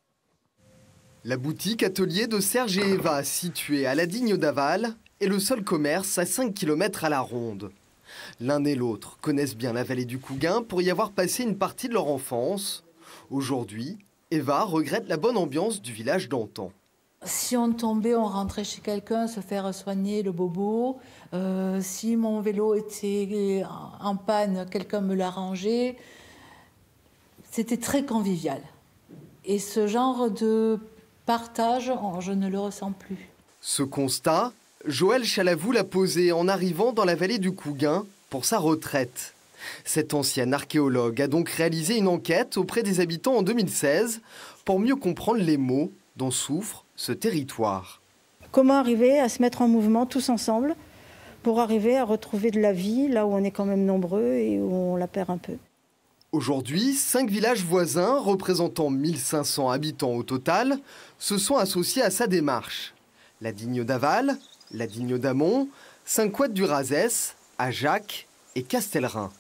La boutique atelier de Serge et Eva, située à la Digne d'Aval, est le seul commerce à 5 km à la ronde. L'un et l'autre connaissent bien la vallée du Couguin pour y avoir passé une partie de leur enfance. Aujourd'hui, Eva regrette la bonne ambiance du village d'antan. Si on tombait, on rentrait chez quelqu'un, se faire soigner le bobo. Euh, si mon vélo était en panne, quelqu'un me l'arrangeait. C'était très convivial. Et ce genre de partage, oh, je ne le ressens plus. Ce constat, Joël Chalavou l'a posé en arrivant dans la vallée du Couguin pour sa retraite. Cette ancienne archéologue a donc réalisé une enquête auprès des habitants en 2016 pour mieux comprendre les maux dont souffre ce territoire. Comment arriver à se mettre en mouvement tous ensemble pour arriver à retrouver de la vie là où on est quand même nombreux et où on la perd un peu. Aujourd'hui, cinq villages voisins, représentant 1500 habitants au total, se sont associés à sa démarche. La Digne d'Aval, la Digne d'Amont, Saint-Couette du Razès, à Jacques et Castelrain.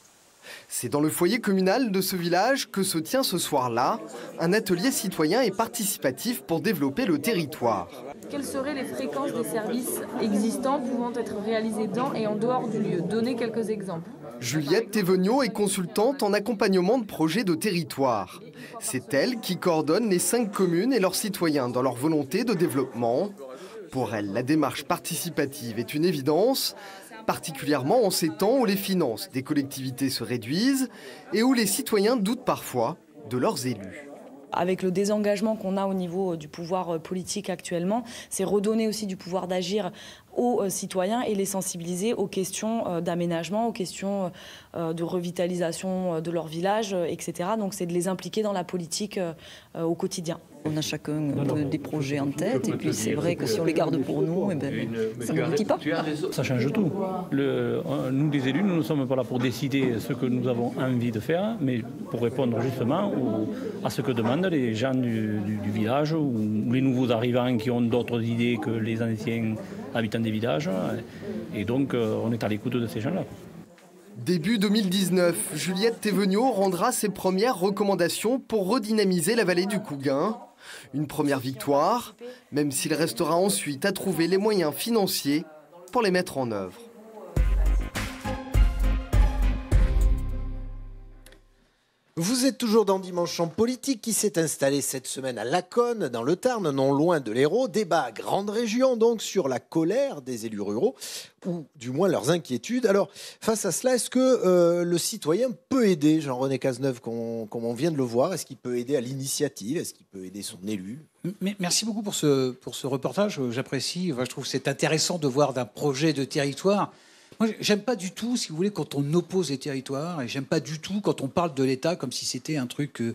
C'est dans le foyer communal de ce village que se tient ce soir-là un atelier citoyen et participatif pour développer le territoire. Quelles seraient les fréquences des services existants pouvant être réalisés dans et en dehors du lieu Donnez quelques exemples. Juliette Thévenot est consultante en accompagnement de projets de territoire. C'est elle qui coordonne les cinq communes et leurs citoyens dans leur volonté de développement. Pour elle, la démarche participative est une évidence particulièrement en ces temps où les finances des collectivités se réduisent et où les citoyens doutent parfois de leurs élus avec le désengagement qu'on a au niveau euh, du pouvoir euh, politique actuellement, c'est redonner aussi du pouvoir d'agir aux euh, citoyens et les sensibiliser aux questions euh, d'aménagement, aux questions euh, de revitalisation de leur village, etc. Donc c'est de les impliquer dans la politique au quotidien. On a chacun des projets en tête, et puis c'est vrai que si on les garde pour nous, eh ben, ça ne ça dit pas. Ça change tout. Le, nous, les élus, nous ne sommes pas là pour décider ce que nous avons envie de faire, mais pour répondre justement à ce que demandent les gens du village ou les nouveaux arrivants qui ont d'autres idées que les anciens habitants des villages. Et donc, euh, on est à l'écoute de ces gens-là. Début 2019, Juliette Thévenot rendra ses premières recommandations pour redynamiser la vallée du Couguin. Une première victoire, même s'il restera ensuite à trouver les moyens financiers pour les mettre en œuvre. Vous êtes toujours dans Dimanche en politique qui s'est installé cette semaine à Laconne, dans le Tarn, non loin de l'Hérault. Débat à grande région, donc, sur la colère des élus ruraux, ou du moins leurs inquiétudes. Alors, face à cela, est-ce que euh, le citoyen peut aider Jean-René Cazeneuve, comme on, vient de le voir Est-ce qu'il peut aider à l'initiative Est-ce qu'il peut aider son élu Merci beaucoup pour ce, pour ce reportage. J'apprécie. je trouve que c'est intéressant de voir d'un projet de territoire moi, j'aime pas du tout, si vous voulez, quand on oppose les territoires, et j'aime pas du tout quand on parle de l'État comme si c'était un truc euh,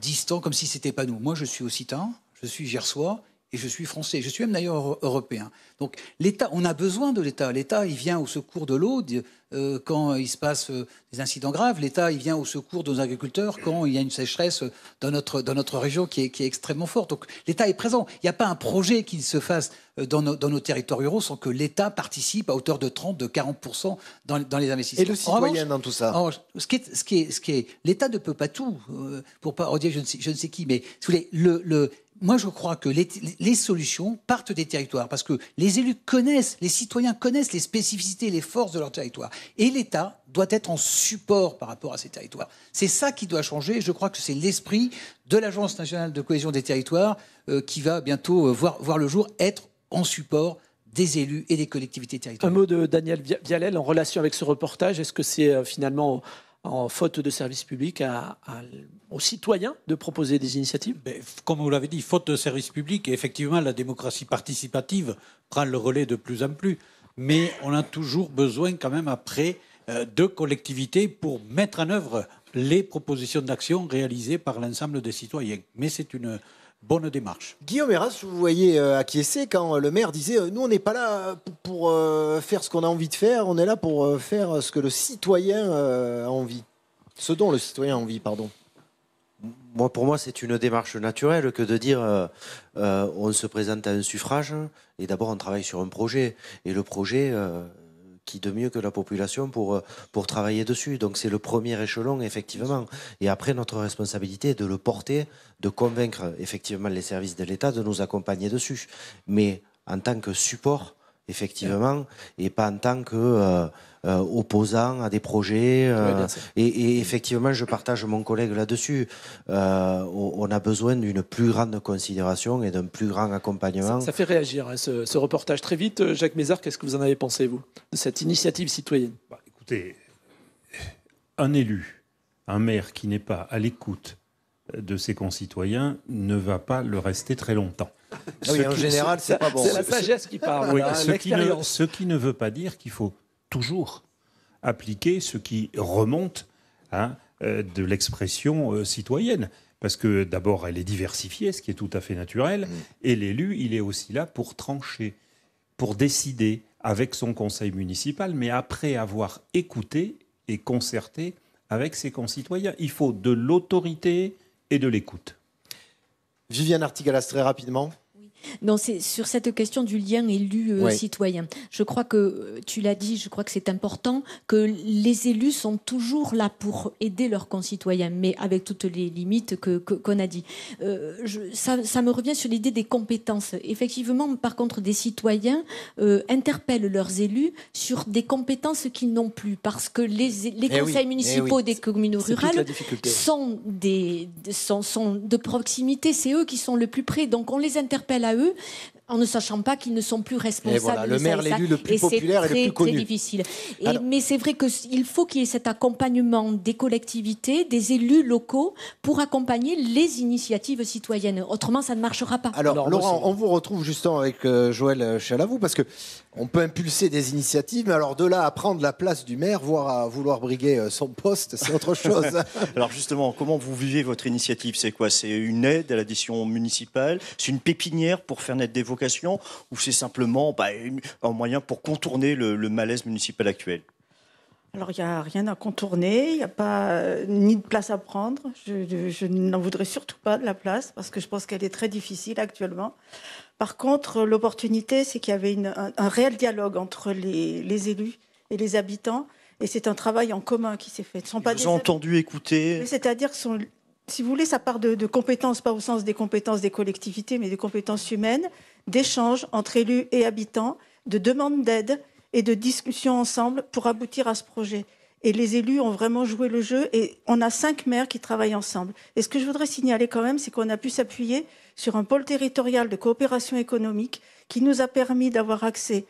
distant, comme si c'était pas nous. Moi, je suis occitan, je suis gersois, et je suis français, je suis même d'ailleurs européen. Donc l'État, on a besoin de l'État. L'État, il vient au secours de l'eau euh, quand il se passe euh, des incidents graves. L'État, il vient au secours de nos agriculteurs quand il y a une sécheresse dans notre, dans notre région qui est, qui est extrêmement forte. Donc l'État est présent. Il n'y a pas un projet qui se fasse euh, dans nos, dans nos territoires ruraux sans que l'État participe à hauteur de 30, de 40% dans, dans, les investissements. Et le citoyen dans tout ça ce qui est, ce qui est, ce qui est, L'État ne peut pas tout, pour pas redire je ne sais, qui, mais si vous le, le moi, je crois que les, solutions partent des territoires, parce que les élus connaissent, les citoyens connaissent les spécificités, les forces de leur territoire. Et l'État doit être en support par rapport à ces territoires. C'est ça qui doit changer. Je crois que c'est l'esprit de l'Agence nationale de cohésion des territoires euh, qui va bientôt euh, voir, voir, le jour, être en support des élus et des collectivités territoriales. Un mot de Daniel Vialel en relation avec ce reportage. Est-ce que c'est euh, finalement en faute de service public à, aux citoyens de proposer des initiatives Comme vous l'avez dit, faute de service public, effectivement, la démocratie participative prend le relais de plus en plus. Mais on a toujours besoin, quand même, après, euh, de collectivités pour mettre en œuvre les propositions d'action réalisées par l'ensemble des citoyens. Mais c'est une bonne démarche. Guillaume Eras, vous voyez euh, acquiescer quand euh, le maire disait euh, Nous, on n'est pas là pour, faire ce qu'on a envie de faire, on est là pour faire ce que le citoyen a envie. Ce dont le citoyen a envie, pardon. Moi, pour moi, c'est une démarche naturelle que de dire on se présente à un suffrage et d'abord on travaille sur un projet. Et le projet, qui de mieux que la population pour, euh, pour travailler dessus. Donc c'est le premier échelon, effectivement. Et après, notre responsabilité est de le porter, de convaincre effectivement les services de l'État de nous accompagner dessus. Mais en tant que support, effectivement, et pas en tant que... Euh, euh, opposant à des projets. Euh, et, effectivement, je partage mon collègue là-dessus. Euh, on a besoin d'une plus grande considération et d'un plus grand accompagnement. Ça, fait réagir hein, ce, reportage très vite. Jacques Mézard, qu'est-ce que vous en avez pensé, vous, de cette initiative citoyenne bah, Écoutez, un élu, un maire qui n'est pas à l'écoute de ses concitoyens ne va pas le rester très longtemps. Ah oui, en général, c'est pas bon. C'est la sagesse qui parle, hein, qui ce qui ne veut pas dire qu'il faut toujours appliquer ce qui remonte hein, euh, de l'expression euh, citoyenne. Parce que d'abord, elle est diversifiée, ce qui est tout à fait naturel, mm. et l'élu, il est aussi là pour trancher, pour décider avec son conseil municipal, mais après avoir écouté et concerté avec ses concitoyens. Il faut de l'autorité et de l'écoute. Viviane Artigalas, très rapidement. Non, c'est sur cette question du lien élu-citoyen. Euh, je crois que euh, tu l'as dit, je crois que c'est important que les élus sont toujours là pour aider leurs concitoyens, mais avec toutes les limites qu'on que, qu'on a dit. Euh, ça, me revient sur l'idée des compétences. Effectivement, par contre, des citoyens interpellent leurs élus sur des compétences qu'ils n'ont plus, parce que les, eh les conseils eh municipaux des communes rurales sont, des, sont, sont de proximité, c'est eux qui sont le plus près, donc on les interpelle eux en ne sachant pas qu'ils ne sont plus responsables. Voilà, le maire, l'élu le plus populaire et le plus connu. C'est difficile. mais c'est vrai qu'il faut qu'il y ait cet accompagnement des collectivités, des élus locaux, pour accompagner les initiatives citoyennes. Autrement, ça ne marchera pas. Alors, Laurent, on vous retrouve justement avec euh, Joël Chalavou, parce que on peut impulser des initiatives, mais alors de là à prendre la place du maire, voire à vouloir briguer euh, son poste, c'est autre chose. alors justement, comment vous vivez votre initiative C'est quoi C'est une aide à l'addition municipale C'est une pépinière pour faire naître des vocations Ou c'est simplement bah, un moyen pour contourner le, malaise municipal actuel alors, il n'y a rien à contourner, il n'y a pas euh, ni de place à prendre. je n'en voudrais surtout pas de la place parce que je pense qu'elle est très difficile actuellement. Par contre, l'opportunité, c'est qu'il y avait un, réel dialogue entre les, élus et les habitants. Et c'est un travail en commun qui s'est fait. Ils pas ont entendu, écouter C'est-à-dire que, si vous voulez, ça part de, de, compétences, pas au sens des compétences des collectivités, mais des compétences humaines, d'échanges entre élus et habitants, de demandes d'aide et de discussions ensemble pour aboutir à ce projet. Et les élus ont vraiment joué le jeu et on a cinq maires qui travaillent ensemble. Et ce que je voudrais signaler quand même, c'est qu'on a pu s'appuyer sur un pôle territorial de coopération économique qui nous a permis d'avoir accès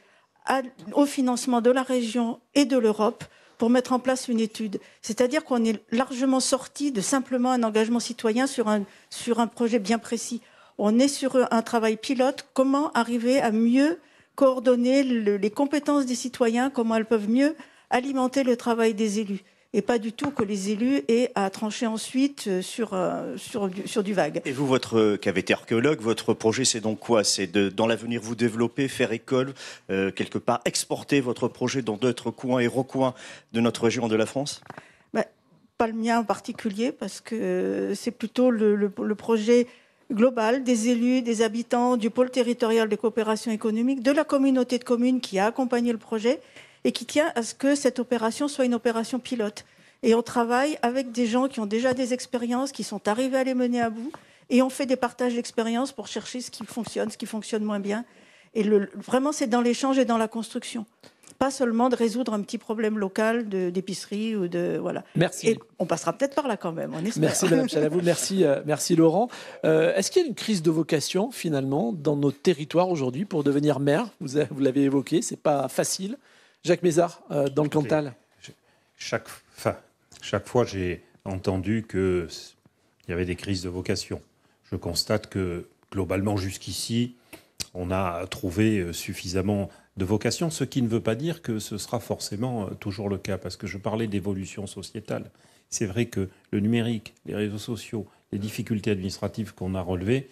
au financement de la région et de l'Europe pour mettre en place une étude. C'est-à-dire qu'on est largement sorti de simplement un engagement citoyen sur un, sur un projet bien précis. On est sur un travail pilote, comment arriver à mieux coordonner les compétences des citoyens, comment elles peuvent mieux alimenter le travail des élus et pas du tout que les élus aient à trancher ensuite euh, sur, euh, sur, sur du vague. Et vous, votre cavité euh, archéologue, votre projet, c'est donc quoi C'est de, dans l'avenir vous développer, faire école, quelque part exporter votre projet dans d'autres coins et recoins de notre région de la France bah, Pas le mien en particulier, parce que c'est plutôt le, le projet global des élus, des habitants, du pôle territorial de coopération économique, de la communauté de communes qui a accompagné le projet et qui tient à ce que cette opération soit une opération pilote. Et on travaille avec des gens qui ont déjà des expériences, qui sont arrivés à les mener à bout, et on fait des partages d'expériences pour chercher ce qui fonctionne, ce qui fonctionne moins bien. Et le, vraiment, c'est dans l'échange et dans la construction. Pas seulement de résoudre un petit problème local d'épicerie ou de. Voilà. Merci. Et on passera peut-être par là quand même, on Merci Madame Chalavou, merci, euh, merci Laurent. Euh, est-ce qu'il y a une crise de vocation finalement dans nos territoires aujourd'hui pour devenir maire Vous, vous l'avez évoqué, c'est pas facile. Jacques Mézard, euh, dans le Cantal. Chaque, chaque fois, j'ai entendu qu'il y avait des crises de vocation. Je constate que globalement, jusqu'ici, on a trouvé euh, suffisamment de vocation, ce qui ne veut pas dire que ce sera forcément euh, toujours le cas, parce que je parlais d'évolution sociétale. C'est vrai que le numérique, les réseaux sociaux, les difficultés administratives qu'on a relevées,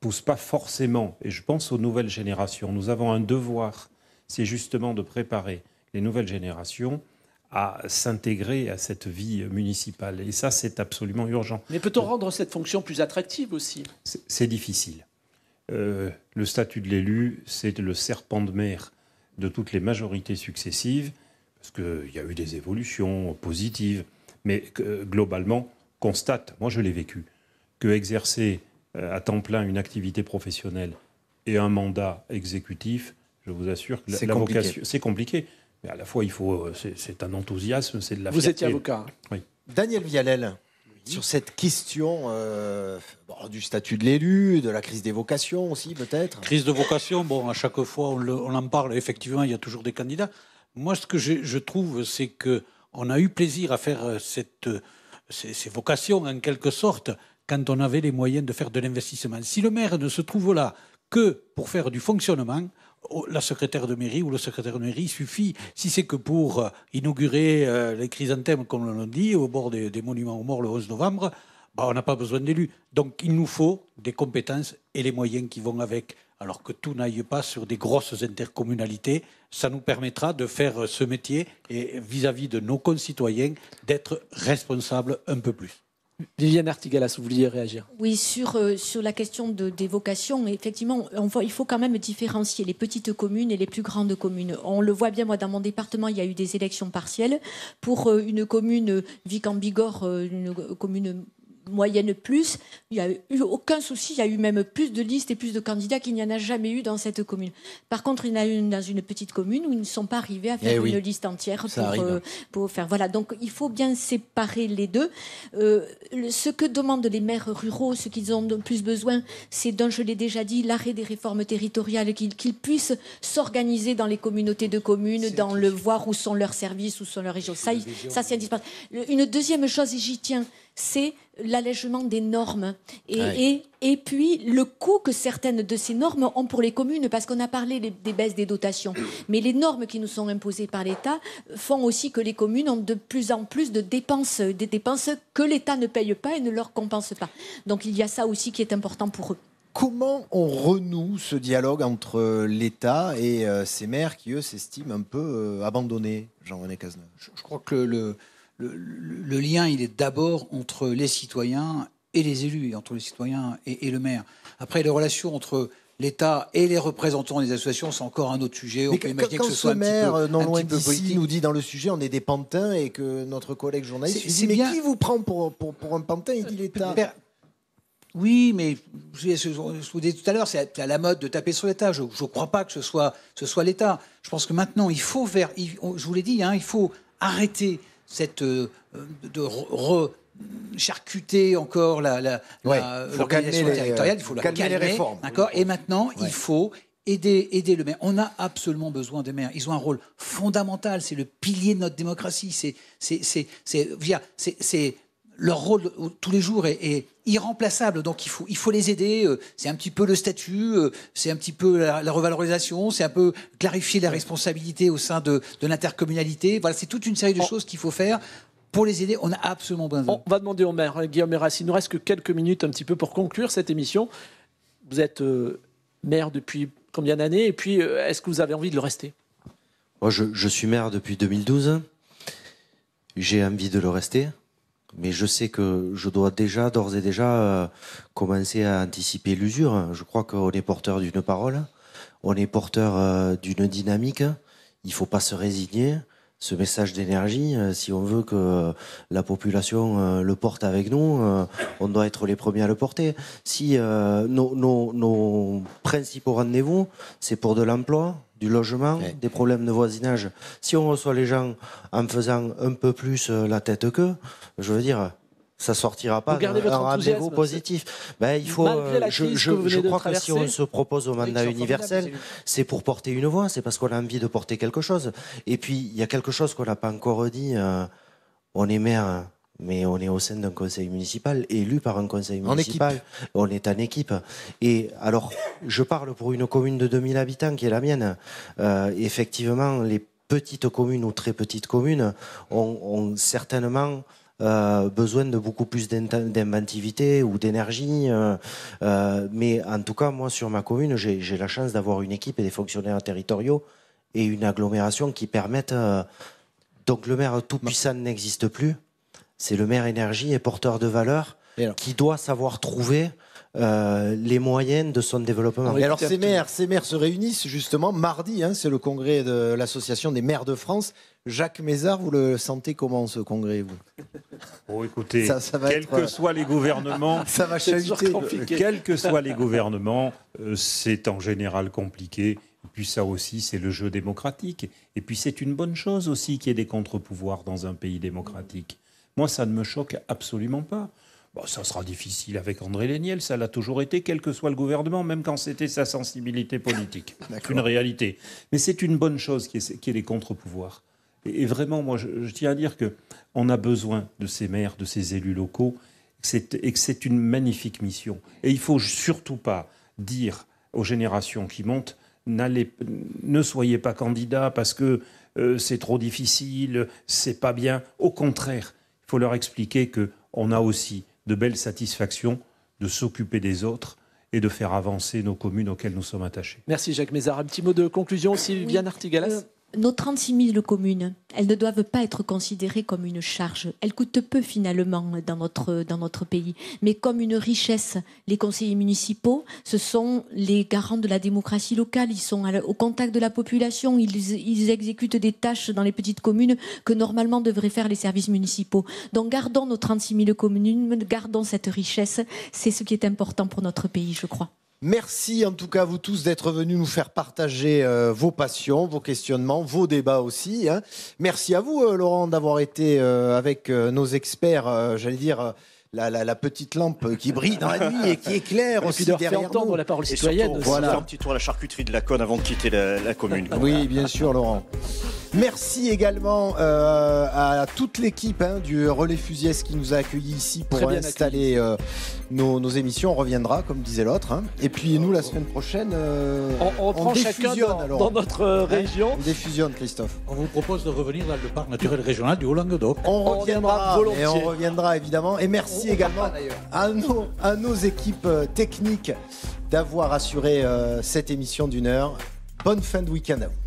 poussent pas forcément, et je pense aux nouvelles générations, nous avons un devoir c'est justement de préparer les nouvelles générations à s'intégrer à cette vie municipale. Et ça, c'est absolument urgent. Mais peut-on rendre cette fonction plus attractive aussi C'est difficile. Euh, le statut de l'élu, c'est le serpent de mer de toutes les majorités successives, parce qu'il y a eu des évolutions positives, mais globalement, constate, moi je l'ai vécu, que exercer euh, à temps plein une activité professionnelle et un mandat exécutif, je vous assure que c'est compliqué. Mais à la fois, il faut, euh, c'est un enthousiasme, c'est de la. Vous êtes étiez avocat. Hein. Daniel Vialel, sur cette question euh, du statut de l'élu, de la crise des vocations aussi peut-être Crise de vocation, bon, à chaque fois on, en parle, effectivement, il y a toujours des candidats. Moi, ce que je, trouve, c'est que on a eu plaisir à faire euh, cette, ces, vocations, en quelque sorte, quand on avait les moyens de faire de l'investissement. Si le maire ne se trouve là que pour faire du fonctionnement, Oh, la secrétaire de mairie ou le secrétaire de mairie suffit. Si c'est que pour euh, inaugurer euh, les chrysanthèmes, comme l'on dit, au bord des, monuments aux morts le 11 novembre, bah, on n'a pas besoin d'élus. Donc il nous faut des compétences et les moyens qui vont avec. Alors que tout n'aille pas sur des grosses intercommunalités, ça nous permettra de faire euh, ce métier et vis à -vis de nos concitoyens d'être responsables un peu plus. Viviane Artigalas, vous vouliez réagir Oui, sur, euh, sur la question des vocations, effectivement, il faut quand même différencier les petites communes et les plus grandes communes. On le voit bien, moi, dans mon département, il y a eu des élections partielles. Pour euh, une commune, euh, vic en une commune moyenne plus. Il n'y a eu aucun souci. Il y a eu même plus de listes et plus de candidats qu'il n'y en a jamais eu dans cette commune. Par contre, il y en a une dans une petite commune où ils ne sont pas arrivés à faire eh une liste entière pour, euh, pour, faire. Voilà. Donc, il faut bien séparer les deux. Euh, ce que demandent les maires ruraux, ce qu'ils ont le plus besoin, c'est, je l'ai déjà dit, l'arrêt des réformes territoriales, qu'ils puissent s'organiser dans les communautés de communes, dans le voir où sont leurs services, où sont leurs régions. Ça, ça c'est indispensable. Une deuxième chose, et j'y tiens, c'est l'allègement des normes et, et, puis le coût que certaines de ces normes ont pour les communes, parce qu'on a parlé des baisses des dotations, mais les normes qui nous sont imposées par l'État font aussi que les communes ont de plus en plus de dépenses, des dépenses que l'État ne paye pas et ne leur compense pas. Donc il y a ça aussi qui est important pour eux. Comment on renoue ce dialogue entre l'État et euh, ces maires qui, eux, s'estiment un peu euh, abandonnés, Jean-René Cazeneuve je, crois que le le, lien, il est d'abord entre les citoyens et les élus, entre les citoyens et, le maire. Après, les relations entre l'État et les représentants des associations, c'est encore un autre sujet. On peut imaginer que ce, soit maire, un petit non loin d'ici, nous dit dans le sujet, on est des pantins et que notre collègue journaliste Mais qui vous prend pour, pour, pour un pantin Il dit l'État. Oui, mais je vous disais tout à l'heure, c'est à la mode de taper sur l'État. Je ne crois pas que ce soit, ce soit l'État. Je pense que maintenant, il faut faire. je vous l'ai dit, hein, il faut arrêter cette euh, de re, charcuter encore la, l'organisation territoriale, il faut la calmer, les réformes. D'accord et maintenant, il faut aider, aider le maire. On a absolument besoin des maires. Ils ont un rôle fondamental. C'est le pilier de notre démocratie. C'est, c'est, c'est, c'est, c'est leur rôle euh, tous les jours est, irremplaçable, donc il faut, il faut les aider. Euh, c'est un petit peu le statut, euh, c'est un petit peu la, revalorisation, c'est un peu clarifier la responsabilité au sein de, l'intercommunalité. Voilà, c'est toute une série de oh. choses qu'il faut faire pour les aider, on a absolument besoin On va demander au maire, Guillaume Héras, il nous reste que quelques minutes un petit peu pour conclure cette émission. Vous êtes maire depuis combien d'années Et puis, est-ce que vous avez envie de le rester Moi, je, suis maire depuis 2012. J'ai envie de le rester mais je sais que je dois déjà, d'ores et déjà, euh, commencer à anticiper l'usure. Je crois qu'on est porteur d'une parole, on est porteur euh, d'une dynamique. Il ne faut pas se résigner ce message d'énergie, euh, si on veut que euh, la population euh, le porte avec nous, on doit être les premiers à le porter. Si nos, principaux rendez-vous, c'est pour de l'emploi, du logement, des problèmes de voisinage, si on reçoit les gens en faisant un peu plus la tête qu'eux, je veux dire, ça sortira pas. Rendez-vous positif. Ben, il faut. Euh, je, crois que si on se propose au mandat universel, c'est pour porter une voix, c'est parce qu'on a envie de porter quelque chose. Et puis il y a quelque chose qu'on n'a pas encore dit. Euh, on est maire. Mais on est au sein d'un conseil municipal, élu par un conseil municipal. On est en équipe. Et alors, je parle pour une commune de 2000 habitants qui est la mienne. Euh, effectivement, les petites communes ou très petites communes ont, ont certainement euh, besoin de beaucoup plus d'inventivité ou d'énergie. Euh, euh, mais en tout cas, moi, sur ma commune, j'ai la chance d'avoir une équipe et des fonctionnaires territoriaux et une agglomération qui permettent. donc le maire tout-puissant n'existe plus. C'est le maire énergie et porteur de valeur qui doit savoir trouver euh, les moyennes de son développement. Alors, ces maires, se réunissent justement mardi, hein, c'est le congrès de l'Association des maires de France. Jacques Mézard, vous le sentez comment ce congrès vous Bon, écoutez, quels que soient les gouvernements, va que les gouvernements, c'est en général compliqué. Et puis ça aussi, c'est le jeu démocratique. Et puis c'est une bonne chose aussi qu'il y ait des contre-pouvoirs dans un pays démocratique. Moi, ça ne me choque absolument pas ça sera difficile avec André Léniel, ça l'a toujours été, quel que soit le gouvernement, même quand c'était sa sensibilité politique. c'est une réalité. Mais c'est une bonne chose qu'il y, ait, les contre-pouvoirs. Et, vraiment, moi, je, tiens à dire que on a besoin de ces maires, de ces élus locaux, et que c'est une magnifique mission. Et il faut surtout pas dire aux générations qui montent, ne soyez pas candidats parce que euh, c'est trop difficile, c'est pas bien. Au contraire, il faut leur expliquer que on a aussi de belles satisfactions de s'occuper des autres et de faire avancer nos communes auxquelles nous sommes attachés. Merci Jacques Mézard. Un petit mot de conclusion aussi, bien nos 36 000 communes, elles ne doivent pas être considérées comme une charge. Elles coûtent peu finalement dans notre, dans notre pays, mais comme une richesse. Les conseillers municipaux, ce sont les garants de la démocratie locale. Ils sont au contact de la population. Ils, ils exécutent des tâches dans les petites communes que normalement devraient faire les services municipaux. Donc gardons nos 36 000 communes, gardons cette richesse. C'est ce qui est important pour notre pays, je crois. Merci en tout cas à vous tous d'être venus nous faire partager euh, vos passions, vos questionnements, vos débats aussi. Hein. Merci à vous euh, Laurent d'avoir été euh, avec nos experts, j'allais dire la, petite lampe qui brille dans la nuit et qui éclaire aussi derrière entendre nous. la parole Et voilà. Faire un petit tour à la charcuterie de la Cône avant de quitter la, commune. oui, bien sûr, Laurent. Merci également euh, à toute l'équipe hein, du Relais Fusiès qui nous a accueillis ici pour installer euh, nos, émissions. On reviendra, comme disait l'autre. Hein. Et puis nous, la semaine prochaine, euh, on, on, dans, notre hein, région. On défusionne, Christophe. On vous propose de revenir dans le parc naturel régional du Haut-Languedoc. On, reviendra, Et on reviendra évidemment. Et merci également à nos, équipes euh, techniques d'avoir assuré euh, cette émission d'une heure. Bonne fin de week-end à vous.